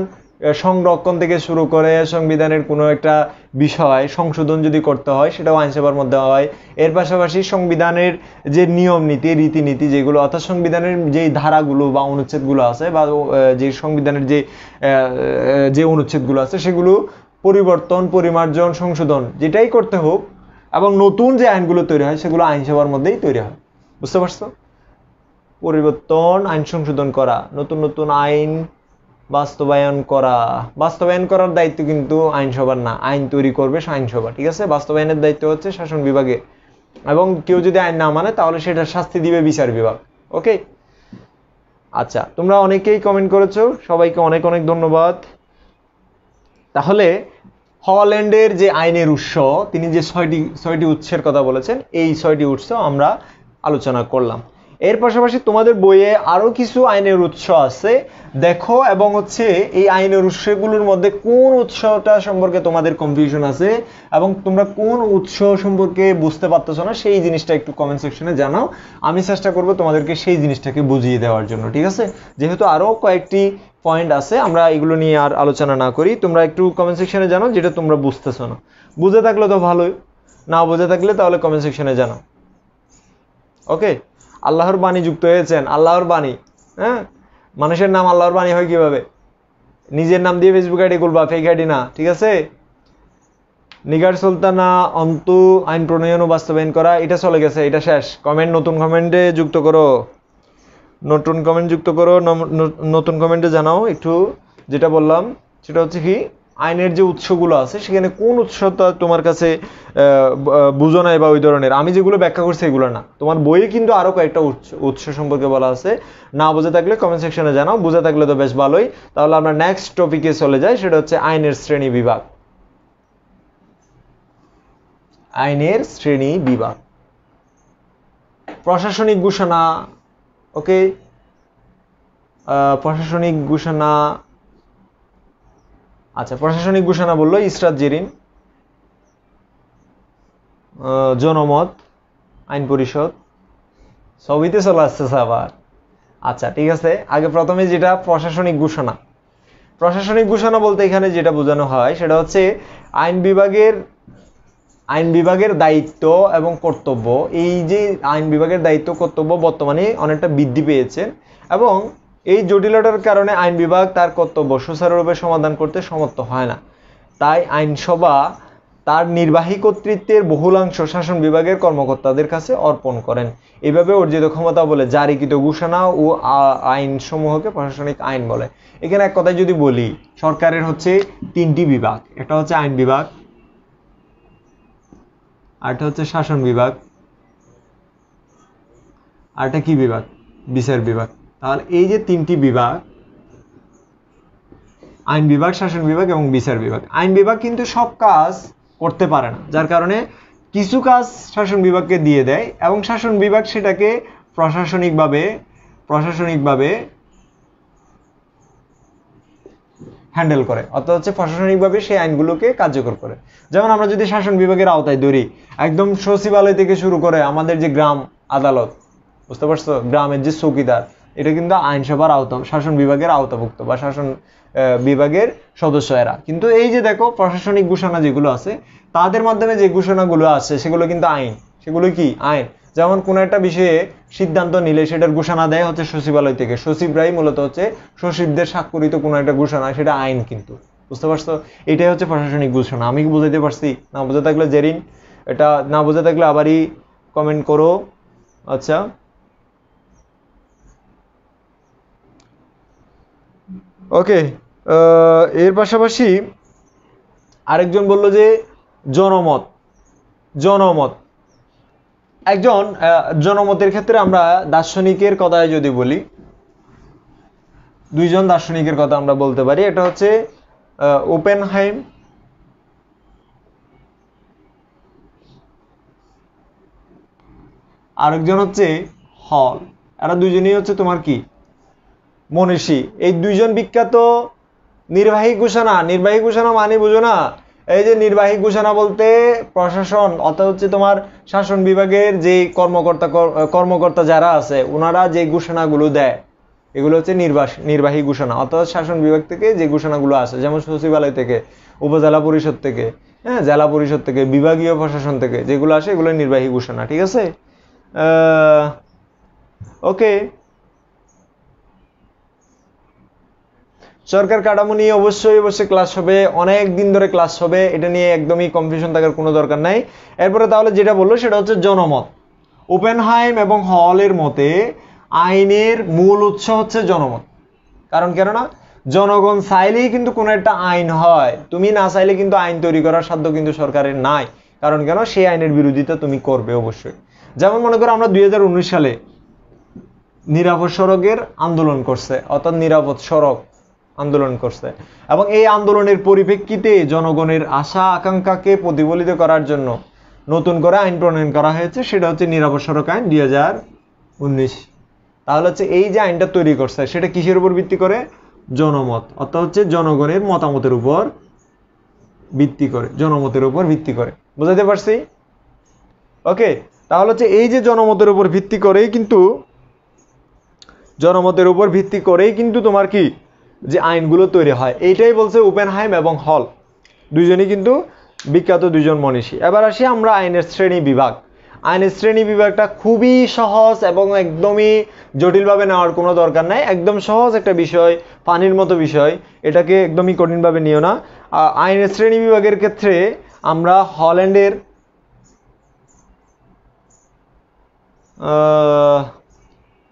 সংরক্ষণ থেকে শুরু করে সংবিধানের কোনো একটা বিষয় সংশোধন যদি করতে হয় সেটাও আইনসভার মধ্যে হয় এর পাশাপাশি সংবিধানের যে নিয়ম নীতি রীতিনীতি যেগুলো অর্থাৎ সংবিধানের যে ধারাগুলো বা অনুচ্ছেদগুলো আছে বা যে সংবিধানের যে যে অনুচ্ছেদগুলো আছে সেগুলো পরিবর্তন পরিমার্জন সংশোধন যেটাই করতে হোক এবং নতুন যে আইনগুলো তৈরি হয় সেগুলো আইনসভার মধ্যেই তৈরি হয় বুঝতে পারছো পরিবর্তন আইন সংশোধন করা নতুন নতুন আইন বাস্তবায়ন করা বাস্তবায়ন করার দায়িত্ব কিন্তু আইনসভার না আইন তৈরি করবে আইনসভা ঠিক আছে বাস্তবায়নের দায়িত্ব হচ্ছে শাসন বিভাগে এবং কেউ যদি আইন না মানে তাহলে সেটা শাস্তি দিবে বিচার বিভাগ ওকে আচ্ছা তোমরা অনেকেই কমেন্ট করেছো সবাইকে অনেক অনেক ধন্যবাদ তাহলে হল্যান্ডের যে আইনের উৎস তিনি যে ছয়টি ছয়টি উৎসের কথা বলেছেন এই ছয়টি উৎস আমরা আলোচনা করলাম এর পাশাপাশি তোমাদের বইয়ে আরও কিছু আইনের উৎস আছে দেখো এবং হচ্ছে এই আইনের উৎসগুলোর মধ্যে কোন উৎসটা সম্পর্কে তোমাদের কনফিউশন আছে এবং তোমরা কোন উৎস সম্পর্কে বুঝতে পারতেছো না সেই জিনিসটা একটু কমেন্ট সেকশনে জানাও আমি চেষ্টা করব তোমাদেরকে সেই জিনিসটাকে বুঝিয়ে দেওয়ার জন্য ঠিক আছে যেহেতু আরও কয়েকটি পয়েন্ট আছে আমরা এগুলো নিয়ে আর আলোচনা না করি তোমরা একটু কমেন্ট সেকশনে জানাও যেটা তোমরা বুঝতেছো না বুঝে থাকলে তো ভালোই না বুঝে থাকলে তাহলে কমেন্ট সেকশনে জানাও ওকে আল্লাহর বাণী যুক্ত হয়েছেন আল্লাহর বাণী হ্যাঁ মানুষের নাম আল্লাহর বাণী হয় কিভাবে নিজের নাম দিয়ে ফেসবুক আইডি খুলবা ফেক আইডি না ঠিক আছে নিগার সুলতানা অন্তু আইন প্রণয়ন ও বাস্তবায়ন করা এটা চলে গেছে এটা শেষ কমেন্ট নতুন কমেন্টে যুক্ত করো নতুন কমেন্ট যুক্ত করো নতুন কমেন্টে জানাও একটু যেটা বললাম সেটা হচ্ছে কি আইনের যে উৎসগুলো আছে সেখানে কোন উৎসটা তোমার কাছে বুঝো নাই বা ওই ধরনের আমি যেগুলো ব্যাখ্যা করছি এগুলো না তোমার বইয়ে কিন্তু আরও কয়েকটা উৎস উৎস সম্পর্কে বলা আছে না বুঝে থাকলে কমেন্ট সেকশনে জানাও বুঝে থাকলে তো বেশ ভালোই তাহলে আমরা নেক্সট টপিকে চলে যাই সেটা হচ্ছে আইনের শ্রেণী বিভাগ আইনের শ্রেণী বিভাগ প্রশাসনিক ঘোষণা ওকে প্রশাসনিক ঘোষণা আচ্ছা প্রশাসনিক ঘোষণা বলল ইসরাত জেরিন জনমত আইন পরিষদ সবইতে চলে আসছে আবার আচ্ছা ঠিক আছে আগে প্রথমে যেটা প্রশাসনিক ঘোষণা প্রশাসনিক ঘোষণা বলতে এখানে যেটা বোঝানো হয় সেটা হচ্ছে আইন বিভাগের আইন বিভাগের দায়িত্ব এবং কর্তব্য এই যে আইন বিভাগের দায়িত্ব কর্তব্য বর্তমানে অনেকটা বৃদ্ধি পেয়েছে এবং এই জটিলতার কারণে আইন বিভাগ তার কর্তব্য সুচারুরূপে সমাধান করতে সমর্থ হয় না তাই আইনসভা তার নির্বাহী কর্তৃত্বের বহুলাংশ শাসন বিভাগের কর্মকর্তাদের কাছে অর্পণ করেন এভাবে অর্জিত ক্ষমতা বলে জারিকৃত ঘোষণা ও আইনসমূহকে প্রশাসনিক আইন বলে এখানে এক কথায় যদি বলি সরকারের হচ্ছে তিনটি বিভাগ এটা হচ্ছে আইন বিভাগ আরটা হচ্ছে শাসন বিভাগ আরটা কি বিভাগ বিচার বিভাগ তাহলে এই যে তিনটি বিভাগ আইন বিভাগ শাসন বিভাগ এবং বিচার বিভাগ আইন বিভাগ কিন্তু সব কাজ করতে পারে না যার কারণে কিছু কাজ শাসন বিভাগকে দিয়ে দেয় এবং শাসন বিভাগ সেটাকে প্রশাসনিকভাবে প্রশাসনিকভাবে হ্যান্ডেল করে অর্থাৎ হচ্ছে প্রশাসনিকভাবে সেই আইনগুলোকে কার্যকর করে যেমন আমরা যদি শাসন বিভাগের আওতায় ধরি একদম সচিবালয় থেকে শুরু করে আমাদের যে গ্রাম আদালত বুঝতে পারছো গ্রামের যে চৌকিদার এটা কিন্তু আইনসভার আওতা শাসন বিভাগের আওতাভুক্ত বা শাসন বিভাগের সদস্য এরা কিন্তু এই যে দেখো প্রশাসনিক ঘোষণা যেগুলো আছে তাদের মাধ্যমে যে ঘোষণাগুলো আছে সেগুলো কিন্তু আইন সেগুলো কি আইন যেমন কোনো একটা বিষয়ে সিদ্ধান্ত নিলে সেটার ঘোষণা দেয় হচ্ছে সচিবালয় থেকে সচিবরাই মূলত হচ্ছে সচিবদের স্বাক্ষরিত কোনো একটা ঘোষণা সেটা আইন কিন্তু বুঝতে পারছো এটাই হচ্ছে প্রশাসনিক ঘোষণা আমি কি বুঝাইতে পারছি না বোঝা থাকলে জেরিন এটা না বোঝা থাকলে আবারই কমেন্ট করো আচ্ছা ওকে এর পাশাপাশি আরেকজন বলল যে জনমত জনমত একজন জনমতের ক্ষেত্রে আমরা দার্শনিকের কথায় যদি বলি দুইজন দার্শনিকের কথা আমরা বলতে পারি এটা হচ্ছে ওপেন হাইম আরেকজন হচ্ছে হল এরা দুজনেই হচ্ছে তোমার কি মনীষী এই দুইজন বিখ্যাত নির্বাহী ঘোষণা নির্বাহী ঘোষণা মানে বুঝো না এই যে নির্বাহী ঘোষণা বলতে প্রশাসন অর্থাৎ হচ্ছে তোমার শাসন বিভাগের যে কর্মকর্তা কর্মকর্তা যারা আছে ওনারা যে ঘোষণাগুলো দেয় এগুলো হচ্ছে নির্বাস নির্বাহী ঘোষণা অর্থাৎ শাসন বিভাগ থেকে যে ঘোষণাগুলো আসে যেমন সচিবালয় থেকে উপজেলা পরিষদ থেকে হ্যাঁ জেলা পরিষদ থেকে বিভাগীয় প্রশাসন থেকে যেগুলো আসে এগুলো নির্বাহী ঘোষণা ঠিক আছে ওকে সরকার কাঠামো নিয়ে অবশ্যই অবশ্যই ক্লাস হবে অনেক দিন ধরে ক্লাস হবে এটা নিয়ে একদমই কনফিউশন থাকার কোনো দরকার নাই এরপরে তাহলে যেটা বললো সেটা হচ্ছে জনমত ওপেনহাইম এবং হলের মতে আইনের মূল উৎস হচ্ছে জনমত কারণ কেননা জনগণ চাইলেই কিন্তু কোনো একটা আইন হয় তুমি না চাইলে কিন্তু আইন তৈরি করার সাধ্য কিন্তু সরকারের নাই কারণ কেন সেই আইনের বিরোধিতা তুমি করবে অবশ্যই যেমন মনে করো আমরা দুই সালে নিরাপদ সড়কের আন্দোলন করছে অর্থাৎ নিরাপদ সড়ক আন্দোলন করছে এবং এই আন্দোলনের পরিপ্রেক্ষিতে জনগণের আশা আকাঙ্ক্ষাকে প্রতিফলিত করার জন্য নতুন করে আইন প্রণয়ন করা হয়েছে সেটা হচ্ছে নিরাপদ সড়ক আইন দুই হাজার উনিশ তাহলে হচ্ছে এই যে আইনটা তৈরি করছে সেটা কিসের উপর ভিত্তি করে জনমত অর্থাৎ হচ্ছে জনগণের মতামতের উপর ভিত্তি করে জনমতের উপর ভিত্তি করে বুঝাতে পারছি ওকে তাহলে হচ্ছে এই যে জনমতের উপর ভিত্তি করেই কিন্তু জনমতের উপর ভিত্তি করেই কিন্তু তোমার কি যে আইনগুলো তৈরি হয় এইটাই বলছে ওপেনহাইম এবং হল দুজনই কিন্তু বিখ্যাত দুজন মনীষী এবার আসি আমরা আইনের শ্রেণী বিভাগ আইনের শ্রেণী বিভাগটা খুবই সহজ এবং একদমই জটিলভাবে নেওয়ার কোনো দরকার নাই একদম সহজ একটা বিষয় পানির মতো বিষয় এটাকে একদমই কঠিনভাবে নিও না আইনের শ্রেণী বিভাগের ক্ষেত্রে আমরা হল্যান্ডের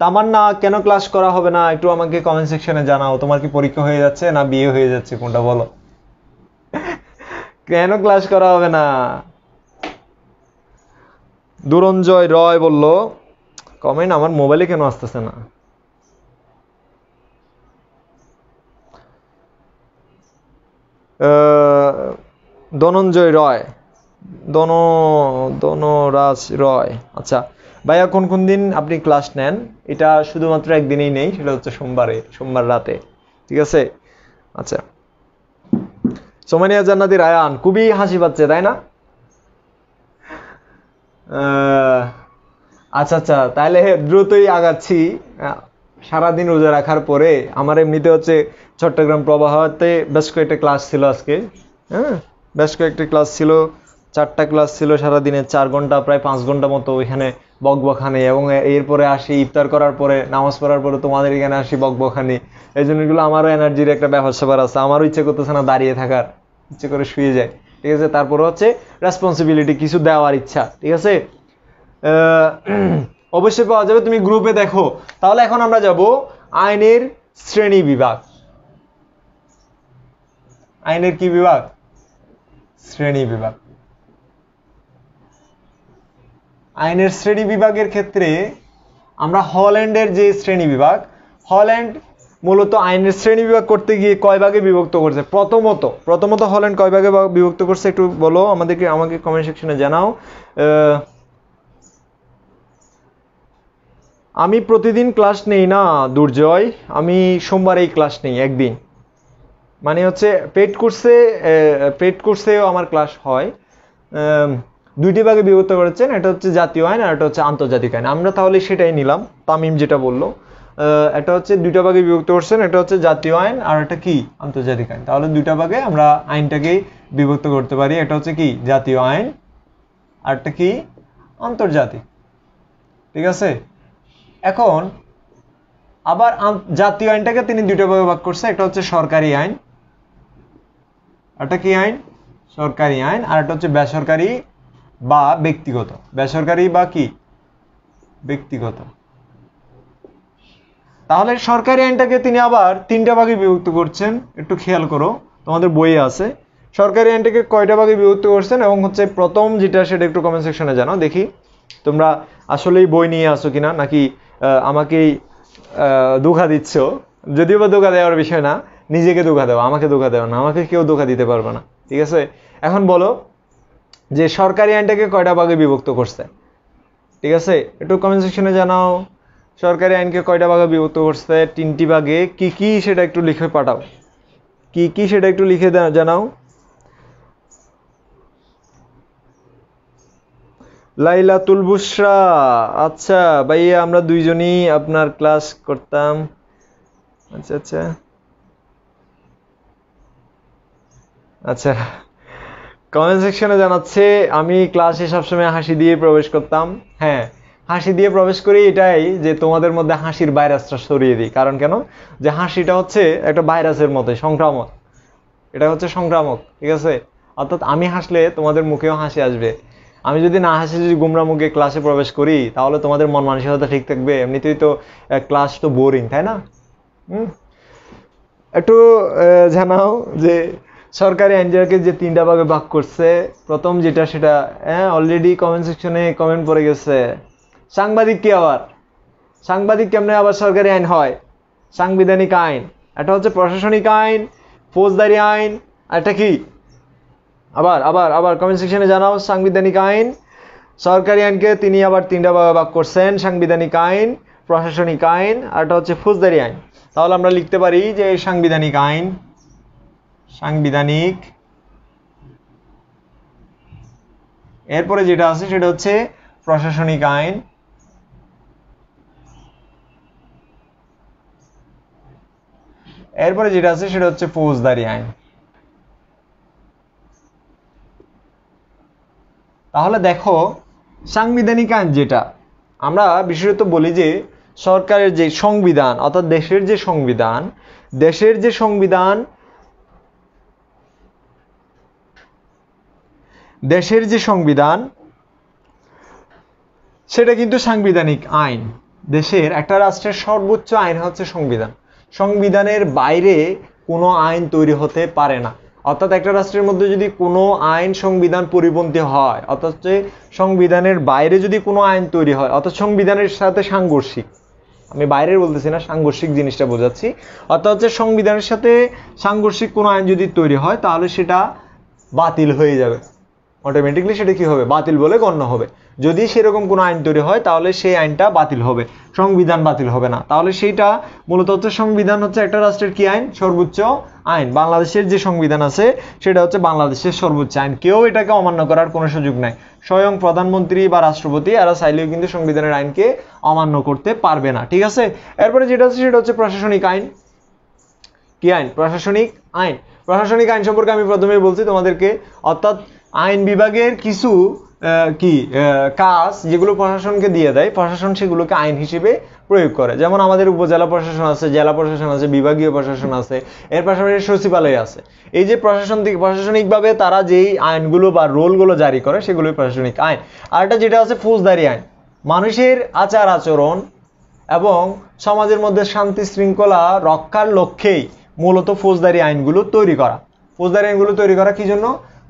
তামার না কেন ক্লাস করা হবে না একটু আমাকে কমেন্ট সেকশনে জানাও তোমার কি পরীক্ষা হয়ে যাচ্ছে না বিয়ে হয়ে যাচ্ছে কোনটা বলো কেন ক্লাস করা হবে না দুরঞ্জয় রয় বলল কমেন্ট আমার মোবাইলে কেন আসতেছে না ধনঞ্জয় রয় দন দনরাজ রয় আচ্ছা ভাইয়া কোন কোন দিন আপনি ক্লাস নেন এটা শুধুমাত্র একদিনেই নেই সেটা হচ্ছে সোমবারে সোমবার রাতে ঠিক আছে আচ্ছা সোমানিয়া জান্নাতি রায়ান খুবই হাসি পাচ্ছে তাই না আচ্ছা আচ্ছা তাহলে দ্রুতই আগাচ্ছি সারাদিন রোজা রাখার পরে আমার এমনিতে হচ্ছে চট্টগ্রাম প্রবাহতে বেশ কয়েকটা ক্লাস ছিল আজকে হ্যাঁ বেশ কয়েকটা ক্লাস ছিল চারটা ক্লাস ছিল সারা দিনে চার ঘন্টা প্রায় পাঁচ ঘন্টা মতো ওইখানে বকবখানে এবং এরপরে আসি ইফতার করার পরে নামাজ পড়ার পরে তোমাদের এখানে আসি বকবখানি এই জন্য এগুলো আমারও এনার্জির একটা ব্যাপার সেবার আছে আমারও ইচ্ছে করতেছে না দাঁড়িয়ে থাকার ইচ্ছে করে শুয়ে যায় ঠিক আছে তারপরে হচ্ছে রেসপন্সিবিলিটি কিছু দেওয়ার ইচ্ছা ঠিক আছে অবশ্যই পাওয়া যাবে তুমি গ্রুপে দেখো তাহলে এখন আমরা যাব আইনের শ্রেণী বিভাগ আইনের কি বিভাগ শ্রেণী বিভাগ আইনের শ্রেণী বিভাগের ক্ষেত্রে আমরা হল্যান্ডের যে শ্রেণী বিভাগ হল্যান্ড মূলত আইনের শ্রেণী বিভাগ করতে গিয়ে কয় ভাগে বিভক্ত করছে প্রথমত প্রথমত হল্যান্ড কয় ভাগে বিভক্ত করছে একটু বলো আমাদেরকে আমাকে কমেন্ট সেকশনে জানাও আমি প্রতিদিন ক্লাস নেই না দুর্জয় আমি সোমবার এই ক্লাস নেই একদিন মানে হচ্ছে পেট কোর্সে পেট কোর্সেও আমার ক্লাস হয় দুইটি ভাগে বিভক্ত করেছেন এটা হচ্ছে জাতীয় আইন আর এটা হচ্ছে আন্তর্জাতিক আইন আমরা তাহলে সেটাই নিলাম তামিম যেটা বললো এটা হচ্ছে দুইটা ভাগে বিভক্ত করছেন এটা হচ্ছে জাতীয় আইন আর এটা কি আন্তর্জাতিক আইন তাহলে দুইটা ভাগে আমরা আইনটাকেই বিভক্ত করতে পারি এটা হচ্ছে কি জাতীয় আইন আর এটা কি আন্তর্জাতিক ঠিক আছে এখন আবার জাতীয় আইনটাকে তিনি দুইটা ভাগে ভাগ করছে এটা হচ্ছে সরকারি আইন এটা কি আইন সরকারি আইন আর একটা হচ্ছে বেসরকারি বা ব্যক্তিগত বেসরকারি বা কি ব্যক্তিগত তাহলে সরকারি আইনটাকে তিনি আবার তিনটা ভাগে বিভক্ত করছেন একটু খেয়াল করো তোমাদের বইয়ে আছে সরকারি আইনটাকে কয়টা ভাগে বিভক্ত করছেন এবং হচ্ছে প্রথম যেটা সেটা একটু কমেন্ট সেকশনে জানো দেখি তোমরা আসলেই বই নিয়ে আসো কিনা নাকি আমাকেই ধোকা দিচ্ছ যদিও বা ধোকা দেওয়ার বিষয় না নিজেকে ধোকা দেওয়া আমাকে ধোঁকা দেওয়া না আমাকে কেউ ধোকা দিতে পারবে না ঠিক আছে এখন বলো যে সরকারি আইনটাকে কয়টা ভাগে বিভক্ত করছে ঠিক আছে একটু কমেন্ট সেকশনে জানাও সরকারি আইনকে কয়টা ভাগে বিভক্ত করছে তিনটি ভাগে কি কি সেটা একটু লিখে পাঠাও কি কি সেটা একটু লিখে জানাও লাইলাতুল বুসরা আচ্ছা ভাইয়া আমরা দুইজনই আপনার ক্লাস করতাম আচ্ছা আচ্ছা আচ্ছা কমেন্ট সেকশনে জানাচ্ছে আমি ক্লাসে সবসময় হাসি দিয়ে প্রবেশ করতাম হ্যাঁ হাসি দিয়ে প্রবেশ করি এটাই যে তোমাদের মধ্যে হাসির ভাইরাসটা সরিয়ে দিই কারণ কেন যে হাসিটা হচ্ছে একটা ভাইরাসের মতো সংক্রামক এটা হচ্ছে সংক্রামক ঠিক আছে অর্থাৎ আমি হাসলে তোমাদের মুখেও হাসি আসবে আমি যদি না হাসি যদি গুমরা মুখে ক্লাসে প্রবেশ করি তাহলে তোমাদের মন মানসিকতা ঠিক থাকবে এমনিতেই তো ক্লাস তো বোরিং তাই না একটু জানাও যে সরকারি এনজিওকে যে তিনটা ভাগে ভাগ করছে প্রথম যেটা সেটা হ্যাঁ অলরেডি কমেন্ট সেকশনে কমেন্ট পড়ে গেছে সাংবাদিক কি আবার সাংবাদিক কেমনে আবার সরকারি আইন হয় সাংবিধানিক আইন এটা হচ্ছে প্রশাসনিক আইন ফৌজদারি আইন এটা কি আবার আবার আবার কমেন্ট সেকশনে জানাও সাংবিধানিক আইন সরকারি আইনকে তিনি আবার তিনটা ভাগে ভাগ করছেন সাংবিধানিক আইন প্রশাসনিক আইন আর এটা হচ্ছে ফৌজদারি আইন তাহলে আমরা লিখতে পারি যে সাংবিধানিক আইন সাংবিধানিক এরপরে যেটা আছে সেটা হচ্ছে প্রশাসনিক আইন এরপরে যেটা আছে সেটা হচ্ছে ফৌজদারি আইন তাহলে দেখো সাংবিধানিক আইন যেটা আমরা বিশেষত বলি যে সরকারের যে সংবিধান অর্থাৎ দেশের যে সংবিধান দেশের যে সংবিধান দেশের যে সংবিধান সেটা কিন্তু সাংবিধানিক আইন দেশের একটা রাষ্ট্রের সর্বোচ্চ আইন হচ্ছে সংবিধান সংবিধানের বাইরে কোনো আইন তৈরি হতে পারে না অর্থাৎ একটা রাষ্ট্রের মধ্যে যদি কোনো আইন সংবিধান পরিপন্থী হয় অর্থাৎ সংবিধানের বাইরে যদি কোনো আইন তৈরি হয় অর্থাৎ সংবিধানের সাথে সাংঘর্ষিক আমি বাইরের বলতেছি না সাংঘর্ষিক জিনিসটা বোঝাচ্ছি অর্থাৎ হচ্ছে সংবিধানের সাথে সাংঘর্ষিক কোনো আইন যদি তৈরি হয় তাহলে সেটা বাতিল হয়ে যাবে অটোমেটিকলি সেটা কি হবে বাতিল বলে গণ্য হবে যদি সেরকম কোনো আইন তৈরি হয় তাহলে সেই আইনটা বাতিল হবে সংবিধান বাতিল হবে না তাহলে সেইটা মূলত হচ্ছে সংবিধান হচ্ছে একটা রাষ্ট্রের কি আইন সর্বোচ্চ আইন বাংলাদেশের যে সংবিধান আছে সেটা হচ্ছে বাংলাদেশের সর্বোচ্চ আইন কেউ এটাকে অমান্য করার কোনো সুযোগ নাই স্বয়ং প্রধানমন্ত্রী বা রাষ্ট্রপতি আর চাইলেও কিন্তু সংবিধানের আইনকে অমান্য করতে পারবে না ঠিক আছে এরপরে যেটা আছে সেটা হচ্ছে প্রশাসনিক আইন কি আইন প্রশাসনিক আইন প্রশাসনিক আইন সম্পর্কে আমি প্রথমেই বলছি তোমাদেরকে অর্থাৎ আইন বিভাগের কিছু কি কাজ যেগুলো প্রশাসনকে দিয়ে দেয় প্রশাসন সেগুলোকে আইন হিসেবে প্রয়োগ করে যেমন আমাদের উপজেলা প্রশাসন আছে জেলা প্রশাসন আছে বিভাগীয় প্রশাসন আছে এর পাশাপাশি সচিবালয় আছে এই যে প্রশাসন থেকে প্রশাসনিকভাবে তারা যেই আইনগুলো বা রোলগুলো জারি করে সেগুলোই প্রশাসনিক আইন আর একটা যেটা আছে ফৌজদারি আইন মানুষের আচার আচরণ এবং সমাজের মধ্যে শান্তি শৃঙ্খলা রক্ষার লক্ষ্যেই মূলত ফৌজদারি আইনগুলো তৈরি করা ফৌজদারি আইনগুলো তৈরি করা কি জন্য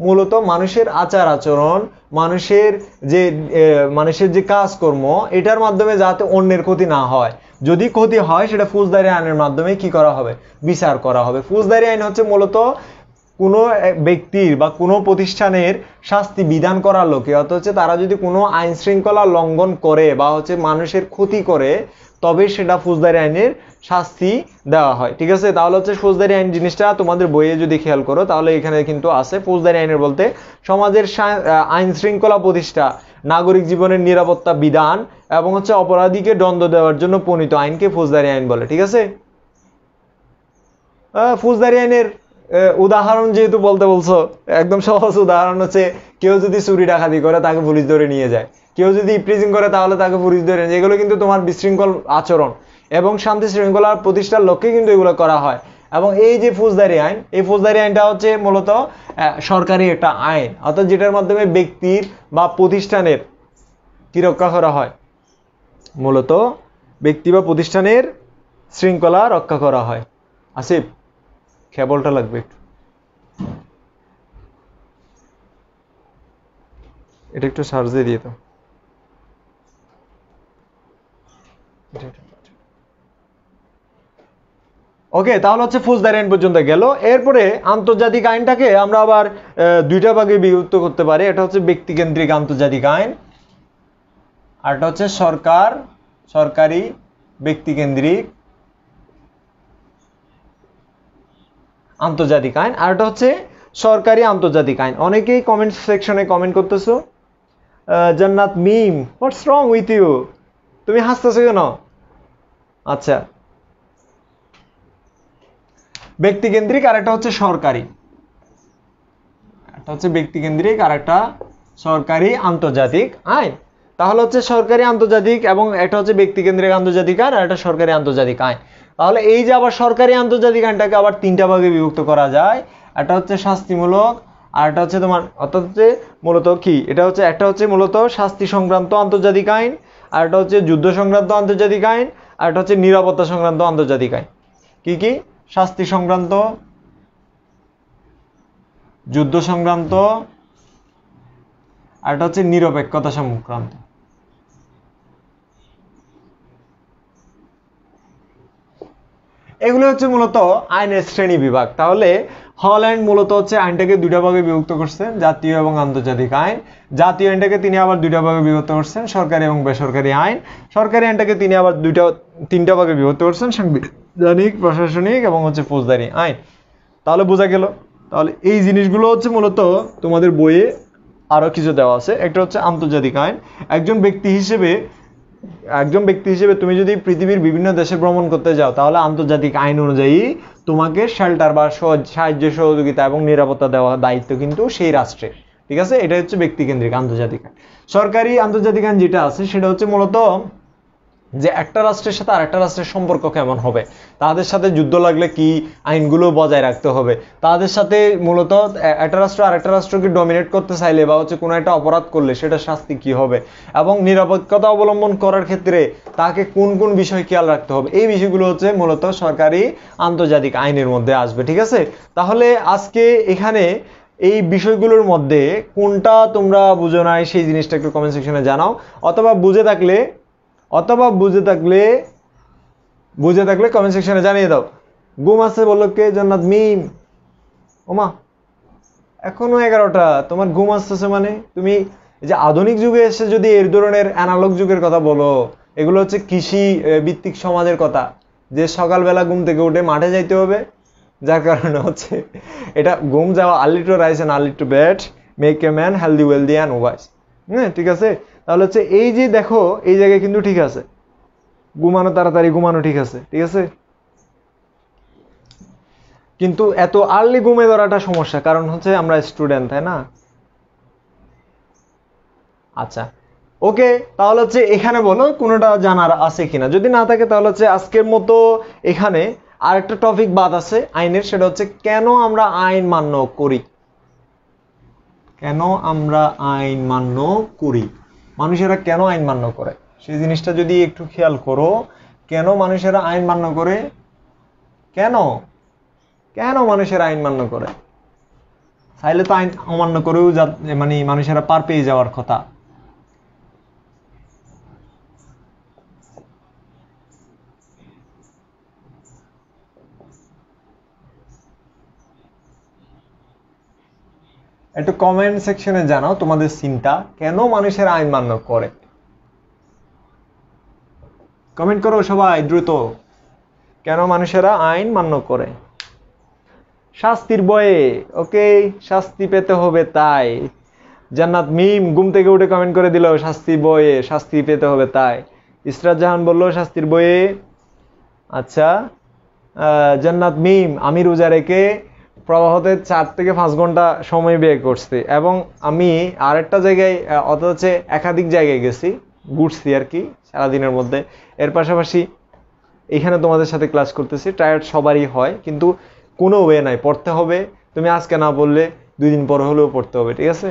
মূলত মানুষের আচার আচরণ মানুষের যে মানুষের যে কাজকর্ম এটার মাধ্যমে যাতে অন্যের ক্ষতি না হয় যদি ক্ষতি হয় সেটা ফৌজদারি আইনের মাধ্যমে কি করা হবে বিচার করা হবে ফৌজদারি আইন হচ্ছে মূলত কোনো ব্যক্তির বা কোনো প্রতিষ্ঠানের শাস্তি বিধান করার লোকে অত হচ্ছে তারা যদি কোনো আইন শৃঙ্খলা লঙ্ঘন করে বা হচ্ছে মানুষের ক্ষতি করে তবে সেটা ফৌজদারি আইনের শাস্তি দেওয়া হয় ঠিক আছে তাহলে হচ্ছে ফৌজদারি আইন জিনিসটা তোমাদের বইয়ে যদি খেয়াল করো তাহলে এখানে কিন্তু আছে ফৌজদারি আইনের বলতে সমাজের আইন শৃঙ্খলা প্রতিষ্ঠা নাগরিক জীবনের নিরাপত্তা বিধান এবং হচ্ছে অপরাধীকে দ্বন্দ্ব দেওয়ার জন্য প্রণীত আইনকে ফৌজদারি আইন বলে ঠিক আছে ফৌজদারি আইনের উদাহরণ যেহেতু বলতে বলছো একদম সহজ উদাহরণ হচ্ছে কেউ যদি চুরি ডাকাতি করে তাকে পুলিশ ধরে নিয়ে যায় কেউ যদি ইপ্রিজিং করে তাহলে তাকে পুলিশ ধরে নিয়ে এগুলো কিন্তু তোমার বিশৃঙ্খল আচরণ এবং শান্তি শৃঙ্খলা প্রতিষ্ঠার লক্ষ্যে কিন্তু এগুলো করা হয় এবং এই যে ফৌজদারি আইন এই ফৌজদারি আইনটা হচ্ছে মূলত সরকারি একটা আইন অর্থাৎ যেটার মাধ্যমে ব্যক্তির বা প্রতিষ্ঠানের কি রক্ষা করা হয় মূলত ব্যক্তি বা প্রতিষ্ঠানের শৃঙ্খলা রক্ষা করা হয় আসিফ কেবলটা লাগবে একটু এটা একটু সার্চ দিয়ে দিয়ে তো ওকে তাহলে হচ্ছে ফৌজদারি আইন পর্যন্ত গেল এরপরে আন্তর্জাতিক আইনটাকে আমরা আবার দুইটা ভাগে বিভক্ত করতে পারি এটা হচ্ছে ব্যক্তিকেন্দ্রিক আন্তর্জাতিক আইন আর এটা হচ্ছে সরকার সরকারি ব্যক্তিকেন্দ্রিক আন্তর্জাতিক আইন আর এটা হচ্ছে সরকারি আন্তর্জাতিক আইন অনেকেই কমেন্ট সেকশনে কমেন্ট করতেছো জান্নাত মিম হোয়াটস রং উইথ ইউ তুমি হাসতেছো কেন আচ্ছা ব্যক্তিকেন্দ্রিক আর একটা হচ্ছে সরকারি একটা হচ্ছে ব্যক্তিকেন্দ্রিক আর একটা সরকারি আন্তর্জাতিক আইন তাহলে হচ্ছে সরকারি আন্তর্জাতিক এবং একটা হচ্ছে ব্যক্তিকেন্দ্রিক আন্তর্জাতিক আইন আর একটা সরকারি আন্তর্জাতিক আইন তাহলে এই যে আবার সরকারি আন্তর্জাতিক আইনটাকে আবার তিনটা ভাগে বিভক্ত করা যায় একটা হচ্ছে শাস্তিমূলক আর একটা হচ্ছে তোমার অর্থাৎ হচ্ছে মূলত কি এটা হচ্ছে একটা হচ্ছে মূলত শাস্তি সংক্রান্ত আন্তর্জাতিক আইন আর একটা হচ্ছে যুদ্ধ সংক্রান্ত আন্তর্জাতিক আইন আর একটা হচ্ছে নিরাপত্তা সংক্রান্ত আন্তর্জাতিক আইন কি কি শাস্তি সংক্রান্ত যুদ্ধ সংক্রান্ত আর একটা হচ্ছে নিরপেক্ষতা সংক্রান্ত এগুলো হচ্ছে মূলত আইনের শ্রেণী বিভাগ তাহলে হল্যান্ড মূলত হচ্ছে আইনটাকে দুইটা ভাগে বিভক্ত করছেন জাতীয় এবং আন্তর্জাতিক আইন জাতীয় আইনটাকে তিনি আবার দুইটা ভাগে বিভক্ত করছেন সরকারি এবং বেসরকারি আইন সরকারি আইনটাকে তিনি আবার দুইটা তিনটা ভাগে বিভক্ত করছেন সাংবিধানিক প্রশাসনিক এবং হচ্ছে ফৌজদারি আইন তাহলে বোঝা গেল তাহলে এই জিনিসগুলো হচ্ছে মূলত তোমাদের বইয়ে আরও কিছু দেওয়া আছে একটা হচ্ছে আন্তর্জাতিক আইন একজন ব্যক্তি হিসেবে একজন ব্যক্তি হিসেবে তুমি যদি পৃথিবীর বিভিন্ন দেশে ভ্রমণ করতে যাও তাহলে আন্তর্জাতিক আইন অনুযায়ী তোমাকে শেল্টার বা সাহায্য সহযোগিতা এবং নিরাপত্তা দেওয়া দায়িত্ব কিন্তু সেই রাষ্ট্রের ঠিক আছে এটা হচ্ছে ব্যক্তিকেন্দ্রিক আন্তর্জাতিক আইন সরকারি আন্তর্জাতিক আইন যেটা আছে সেটা হচ্ছে মূলত যে একটা রাষ্ট্রের সাথে আর একটা রাষ্ট্রের সম্পর্ক কেমন হবে তাদের সাথে যুদ্ধ লাগলে কি আইনগুলো বজায় রাখতে হবে তাদের সাথে মূলত একটা রাষ্ট্র আরেকটা রাষ্ট্রকে ডমিনেট করতে চাইলে বা হচ্ছে কোনো একটা অপরাধ করলে সেটা শাস্তি কি হবে এবং নিরাপত্তা অবলম্বন করার ক্ষেত্রে তাকে কোন কোন বিষয় খেয়াল রাখতে হবে এই বিষয়গুলো হচ্ছে মূলত সরকারি আন্তর্জাতিক আইনের মধ্যে আসবে ঠিক আছে তাহলে আজকে এখানে এই বিষয়গুলোর মধ্যে কোনটা তোমরা বুঝো নাই সেই জিনিসটা একটু কমেন্ট সেকশনে জানাও অথবা বুঝে থাকলে অথবা বুঝে থাকলে বুঝে থাকলে কমেন্ট সেকশনে জানিয়ে দাও গুম আছে বললো কে জন্নাত মিম ওমা এখনো এগারোটা তোমার ঘুম আসতেছে মানে তুমি যে আধুনিক যুগে এসে যদি এর ধরনের অ্যানালগ যুগের কথা বলো এগুলো হচ্ছে কৃষি ভিত্তিক সমাজের কথা যে সকালবেলা ঘুম থেকে উঠে মাঠে যাইতে হবে যার কারণে হচ্ছে এটা ঘুম যাওয়া early to rise and early to bed make a man healthy wealthy and wise হ্যাঁ ঠিক আছে তাহলে হচ্ছে এই যে দেখো এই জায়গায় কিন্তু ঠিক আছে ঘুমানো তাড়াতাড়ি ঘুমানো ঠিক আছে ঠিক আছে কিন্তু এত আর্লি ঘুমে ধরাটা সমস্যা কারণ হচ্ছে আমরা স্টুডেন্ট তাই না আচ্ছা ওকে তাহলে হচ্ছে এখানে বলো কোনোটা জানার আছে কিনা যদি না থাকে তাহলে হচ্ছে আজকের মতো এখানে আরেকটা টপিক বাদ আছে আইনের সেটা হচ্ছে কেন আমরা আইন মান্য করি কেন আমরা আইন মান্য করি মানুষেরা কেন আইন মান্য করে সেই জিনিসটা যদি একটু খেয়াল করো কেন মানুষেরা আইন মান্য করে কেন কেন মানুষেরা আইন মান্য করে চাইলে তো আইন অমান্য করেও মানে মানুষেরা পার পেয়ে যাওয়ার কথা একটু কমেন্ট সেকশনে জানাও তোমাদের চিন্তা কেন মানুষের আইন মান্য করে কমেন্ট করো সবাই দ্রুত কেন মানুষেরা আইন মান্য করে শাস্তির বয়ে ওকে শাস্তি পেতে হবে তাই জান্নাত মিম ঘুম থেকে উঠে কমেন্ট করে দিল শাস্তি বয়ে শাস্তি পেতে হবে তাই ইসরাত জাহান বলল শাস্তির বয়ে আচ্ছা জান্নাত মিম আমি রোজা রেখে প্রবাহতে চার থেকে পাঁচ ঘন্টা সময় ব্যয় করছি এবং আমি আরেকটা জায়গায় অথচ একাধিক জায়গায় গেছি ঘুরছি আর কি সারাদিনের মধ্যে এর পাশাপাশি এখানে তোমাদের সাথে ক্লাস করতেছি টায়ার্ড সবারই হয় কিন্তু কোনো ওয়ে নাই পড়তে হবে তুমি আজকে না বললে দুই দিন পর হলেও পড়তে হবে ঠিক আছে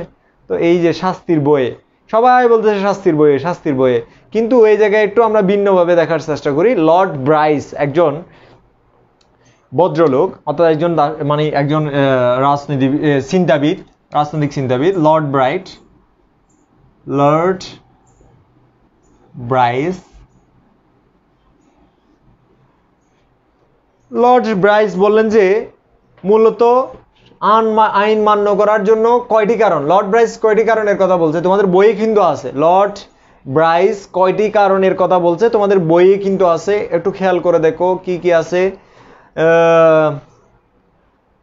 তো এই যে শাস্তির বইয়ে সবাই বলতেছে শাস্তির বইয়ে শাস্তির বইয়ে কিন্তু এই জায়গায় একটু আমরা ভিন্নভাবে দেখার চেষ্টা করি লর্ড ব্রাইস একজন ভদ্রলোক অর্থাৎ একজন মানে একজন রাজনীতি চিন্তাবিদ রাজনৈতিক চিন্তাবিদ Lord Bright Lord Bryce Lord Bryce বললেন যে মূলত আইন মান্য করার জন্য কয়টি কারণ লর্ড ব্রাইস কয়টি কারণের কথা বলছে তোমাদের বইয়ে কিন্তু আছে লর্ড ব্রাইস কয়টি কারণের কথা বলছে তোমাদের বইয়ে কিন্তু আছে একটু খেয়াল করে দেখো কি কি আছে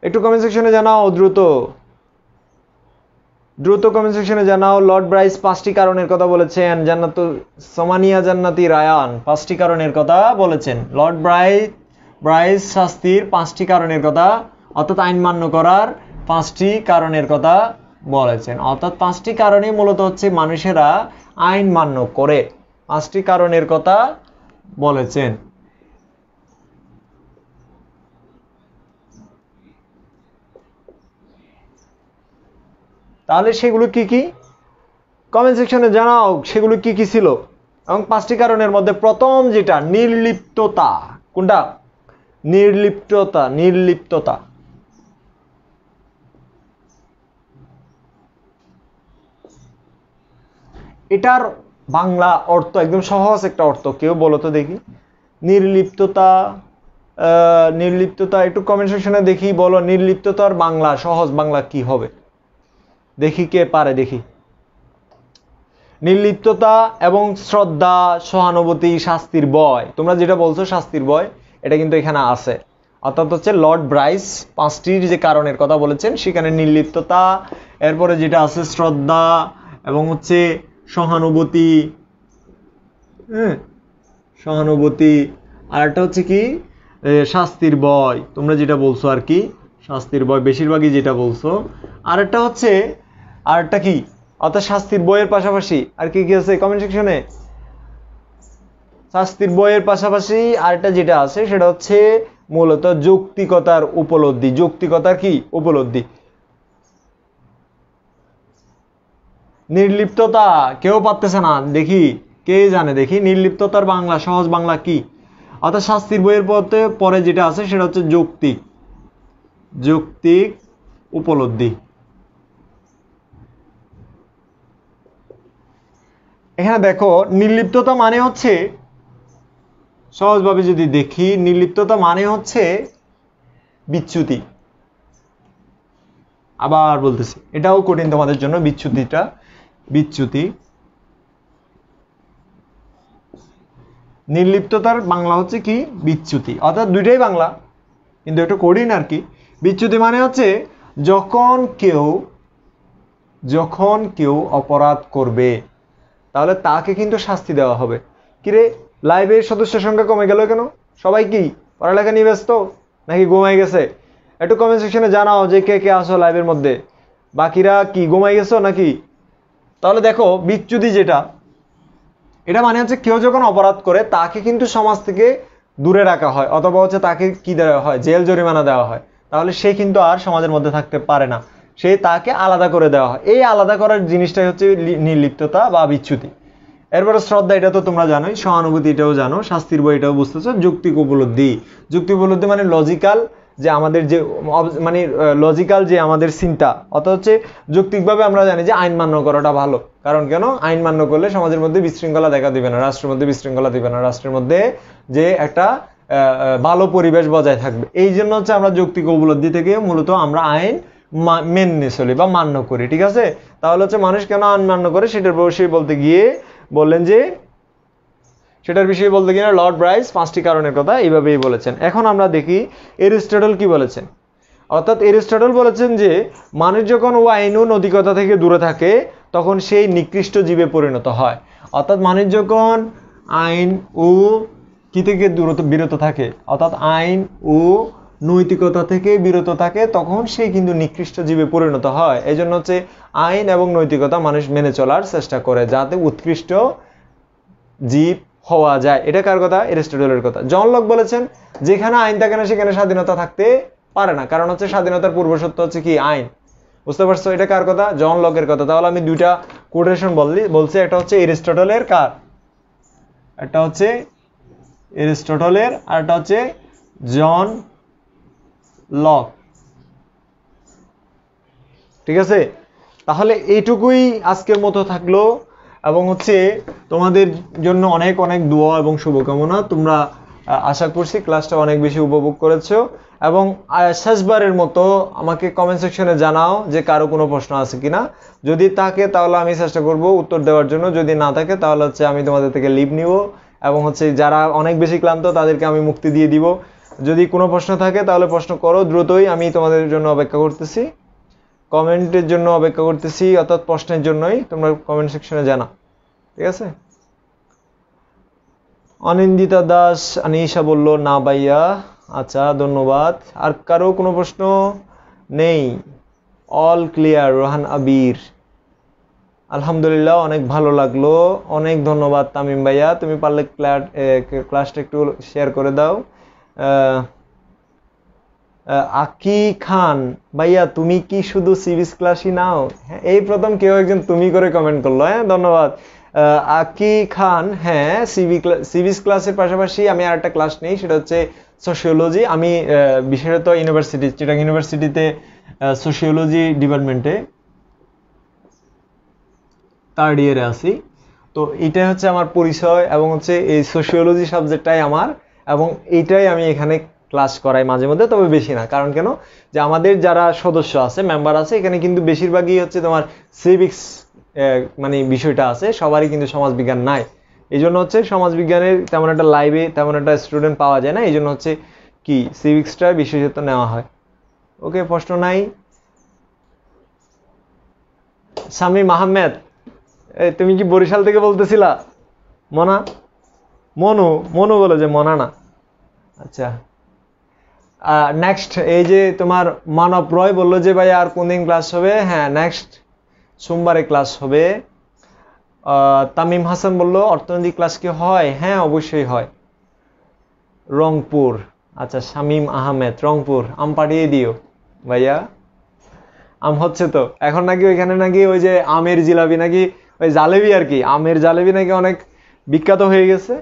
একটু কমেন্ট সেকশনে জানাও দ্রুত দ্রুত কমেন্ট সেকশনে জানাও লর্ড ব্রাইস পাঁচটি কারণের কথা বলেছেন জান্নাত সোমানিয়া জান্নাতি রায়ান পাঁচটি কারণের কথা বলেছেন লর্ড ব্রাইস ব্রাইস শাস্তির পাঁচটি কারণের কথা অর্থাৎ আইন মান্য করার পাঁচটি কারণের কথা বলেছেন অর্থাৎ পাঁচটি কারণে মূলত হচ্ছে মানুষেরা আইন মান্য করে পাঁচটি কারণের কথা বলেছেন তাহলে সেগুলো কি কি কমেন্ট সেকশনে জানাও সেগুলো কি কি ছিল এবং পাঁচটি কারণের মধ্যে প্রথম যেটা নির্লিপ্ততা কোনটা নির্লিপ্ততা নির্লিপ্ততা এটার বাংলা অর্থ একদম সহজ একটা অর্থ কেউ বলো তো দেখি নির্লিপ্ততা নির্লিপ্ততা একটু কমেন্ট সেকশনে দেখি বলো নির্লিপ্ততার বাংলা সহজ বাংলা কি হবে দেখি কে পারে দেখি নির্লিপ্ততা এবং শ্রদ্ধা সহানুভূতি শাস্তির বয় তোমরা যেটা বলছো শাস্তির বয় এটা কিন্তু এখানে আছে অর্থাৎ হচ্ছে লর্ড ব্রাইস পাঁচটির যে কারণের কথা বলেছেন সেখানে নির্লিপ্ততা এরপরে যেটা আছে শ্রদ্ধা এবং হচ্ছে সহানুভূতি হ্যাঁ সহানুভূতি আর একটা হচ্ছে কি শাস্তির বয় তোমরা যেটা বলছো আর কি শাস্তির বয় বেশিরভাগই যেটা বলছো আর একটা হচ্ছে আর একটা কি অর্থাৎ শাস্তির বইয়ের পাশাপাশি আর কি কি আছে কমেন্ট সেকশনে শাস্তির বইয়ের পাশাপাশি আরেকটা যেটা আছে সেটা হচ্ছে মূলত যৌক্তিকতার উপলব্ধি যৌক্তিকতার কি উপলব্ধি নির্লিপ্ততা কেউ পারতেছে না দেখি কে জানে দেখি নির্লিপ্ততার বাংলা সহজ বাংলা কি অর্থাৎ শাস্তির বইয়ের পথে পরে যেটা আছে সেটা হচ্ছে যৌক্তিক যৌক্তিক উপলব্ধি এখানে দেখো নির্লিপ্ততা মানে হচ্ছে সহজভাবে যদি দেখি নির্লিপ্ততা মানে হচ্ছে বিচ্যুতি আবার বলতেছি এটাও কঠিন তোমাদের জন্য বিচ্যুতিটা বিচ্যুতি নির্লিপ্ততার বাংলা হচ্ছে কি বিচ্যুতি অর্থাৎ দুইটাই বাংলা কিন্তু একটু কঠিন আর কি বিচ্যুতি মানে হচ্ছে যখন কেউ যখন কেউ অপরাধ করবে তাহলে তাকে কিন্তু শাস্তি দেওয়া হবে কিরে লাইভের সদস্যের সংখ্যা কমে গেল কেন সবাই কি পড়ালেখা নিয়ে ব্যস্ত নাকি ঘুমাই গেছে একটু কমেন্ট সেকশনে জানাও যে কে কে আসো লাইভের মধ্যে বাকিরা কি ঘুমাই গেছো নাকি তাহলে দেখো বিচ্যুতি যেটা এটা মানে হচ্ছে কেউ যখন অপরাধ করে তাকে কিন্তু সমাজ থেকে দূরে রাখা হয় অথবা হচ্ছে তাকে কি দেওয়া হয় জেল জরিমানা দেওয়া হয় তাহলে সে কিন্তু আর সমাজের মধ্যে থাকতে পারে না সে তাকে আলাদা করে দেওয়া হয় এই আলাদা করার জিনিসটাই হচ্ছে নির্লিপ্ততা বা বিচ্ছুতি এরপরে শ্রদ্ধা এটা তো তোমরা জানোই সহানুভূতি এটাও জানো শাস্তির বই এটাও বুঝতেছো যুক্তিক উপলব্ধি যুক্তি উপলব্ধি মানে লজিক্যাল যে আমাদের যে মানে লজিক্যাল যে আমাদের চিন্তা অত হচ্ছে যৌক্তিকভাবে আমরা জানি যে আইন মান্য করাটা ভালো কারণ কেন আইন মান্য করলে সমাজের মধ্যে বিশৃঙ্খলা দেখা দিবে না রাষ্ট্রের মধ্যে বিশৃঙ্খলা দিবে না রাষ্ট্রের মধ্যে যে একটা ভালো পরিবেশ বজায় থাকবে এই জন্য হচ্ছে আমরা যৌক্তিক উপলব্ধি থেকে মূলত আমরা আইন মেনে চলি বা মান্য করি ঠিক আছে তাহলে হচ্ছে মানুষ কেন মান্য করে সেটার বিষয়ে বলতে গিয়ে বললেন যে সেটার বিষয়ে বলতে গিয়ে লর্ড ব্রাইস পাঁচটি কারণের কথা এইভাবেই বলেছেন এখন আমরা দেখি এরিস্টটল কি বলেছেন অর্থাৎ এরিস্টটল বলেছেন যে মানুষ যখন ও আইনু নদীকতা থেকে দূরে থাকে তখন সেই নিকৃষ্ট জীবে পরিণত হয় অর্থাৎ মানুষ যখন আইন ও কি থেকে দূরত বিরত থাকে অর্থাৎ আইন ও নৈতিকতা থেকে বিরত থাকে তখন সে কিন্তু নিকৃষ্ট জীবে পরিণত হয় এই জন্য হচ্ছে আইন এবং নৈতিকতা মানুষ মেনে চলার চেষ্টা করে যাতে উৎকৃষ্ট জীব হওয়া যায় এটা কার কথা এরিস্টোটলের কথা জন লক বলেছেন যেখানে আইন থাকে না সেখানে স্বাধীনতা থাকতে পারে না কারণ হচ্ছে স্বাধীনতার পূর্ব সত্য হচ্ছে কি আইন বুঝতে পারছো এটা কার কথা জন লকের কথা তাহলে আমি দুইটা কোটেশন বললি বলছি একটা হচ্ছে এরিস্টোটলের কার একটা হচ্ছে এরিস্টোটলের আর একটা হচ্ছে জন লগ ঠিক আছে তাহলে এইটুকুই আজকের মতো থাকলো এবং হচ্ছে তোমাদের জন্য অনেক অনেক দোয়া এবং শুভকামনা তোমরা আশা করছি ক্লাসটা অনেক বেশি উপভোগ করেছো এবং শেষবারের মতো আমাকে কমেন্ট সেকশনে জানাও যে কারো কোনো প্রশ্ন আছে কি না যদি থাকে তাহলে আমি চেষ্টা করব উত্তর দেওয়ার জন্য যদি না থাকে তাহলে হচ্ছে আমি তোমাদের থেকে লিভ নিব এবং হচ্ছে যারা অনেক বেশি ক্লান্ত তাদেরকে আমি মুক্তি দিয়ে দিব যদি কোনো প্রশ্ন থাকে তাহলে প্রশ্ন করো দ্রুতই আমি তোমাদের জন্য অপেক্ষা করতেছি কমেন্টের জন্য অপেক্ষা করতেছি অর্থাৎ প্রশ্নের জন্যই তোমরা কমেন্ট সেকশনে জানা ঠিক আছে অনিন্দিতা দাস আনিশা বলল না ভাইয়া আচ্ছা ধন্যবাদ আর কারো কোনো প্রশ্ন নেই অল ক্লিয়ার রোহান আবির আলহামদুলিল্লাহ অনেক ভালো লাগলো অনেক ধন্যবাদ তামিম ভাইয়া তুমি পারলে ক্লাসটা একটু শেয়ার করে দাও আকি খান ভাইয়া তুমি কি শুধু সিভিস ক্লাসই নাও হ্যাঁ এই প্রথম কেউ একজন তুমি করে কমেন্ট করলো হ্যাঁ ধন্যবাদ আকি খান হ্যাঁ সিভি সিভিস ক্লাসের পাশাপাশি আমি আর একটা ক্লাস নেই সেটা হচ্ছে সোশিওলজি আমি বিশেষত ইউনিভার্সিটি চিটাং ইউনিভার্সিটিতে সোশিওলজি ডিপার্টমেন্টে থার্ড ইয়ারে আসি তো এটাই হচ্ছে আমার পরিচয় এবং হচ্ছে এই সোশিওলজি সাবজেক্টটাই আমার এবং এইটাই আমি এখানে ক্লাস করাই মাঝে মধ্যে তবে বেশি না কারণ কেন যে আমাদের যারা সদস্য আছে মেম্বার আছে এখানে কিন্তু বেশিরভাগই হচ্ছে তোমার সিভিক্স মানে বিষয়টা আছে সবারই কিন্তু সমাজবিজ্ঞান নাই এই জন্য হচ্ছে সমাজবিজ্ঞানের তেমন একটা লাইভে তেমন একটা স্টুডেন্ট পাওয়া যায় না এই জন্য হচ্ছে কি সিভিক্সটা বিশেষত্ব নেওয়া হয় ওকে প্রশ্ন নাই সামি মাহমেদ তুমি কি বরিশাল থেকে বলতেছিলা মনা মনু মনু বলে যে না আচ্ছা নেক্সট এই যে তোমার মানব রয় বললো যে ভাই আর কোনদিন ক্লাস হবে হ্যাঁ নেক্সট সোমবারে ক্লাস হবে তামিম হাসান বলল অর্থনৈতিক ক্লাস কি হয় হ্যাঁ অবশ্যই হয় রংপুর আচ্ছা শামিম আহমেদ রংপুর আম পাঠিয়ে দিও ভাইয়া আম হচ্ছে তো এখন নাকি ওইখানে নাকি ওই যে আমের জিলাপি নাকি ওই জালেবি আর কি আমের জালেবি নাকি অনেক বিখ্যাত হয়ে গেছে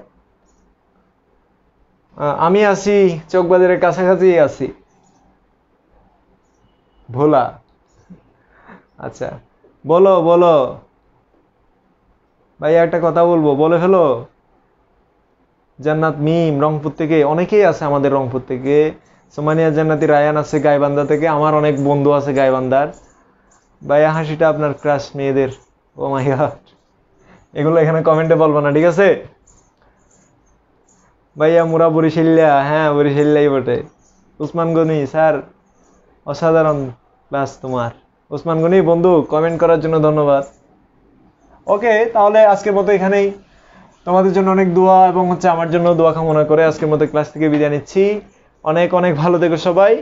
আমি আছি চকবাজারের কাছাকাছি আছি ভোলা আচ্ছা বলো বলো ভাই একটা কথা বলবো বলে ফেলো জান্নাত মিম রংপুর থেকে অনেকেই আছে আমাদের রংপুর থেকে সোমানিয়া জান্নাতি রায়ান আছে গাইবান্ধা থেকে আমার অনেক বন্ধু আছে গাইবান্ধার ভাইয়া হাসিটা আপনার ক্রাশ মেয়েদের ও মাই গড এগুলো এখানে কমেন্টে বলবো না ঠিক আছে ভাইয়া মুরা বরিশিল্লা হ্যাঁ বরিশিল্লাই বটে উসমান গনি স্যার অসাধারণ ক্লাস তোমার উসমান গনি বন্ধু কমেন্ট করার জন্য ধন্যবাদ ওকে তাহলে আজকের মতো এখানেই তোমাদের জন্য অনেক দোয়া এবং হচ্ছে আমার জন্য দোয়া কামনা করে আজকের মতো ক্লাস থেকে বিদায় নিচ্ছি অনেক অনেক ভালো দেখো সবাই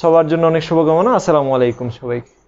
সবার জন্য অনেক শুভকামনা আসসালামু আলাইকুম সবাইকে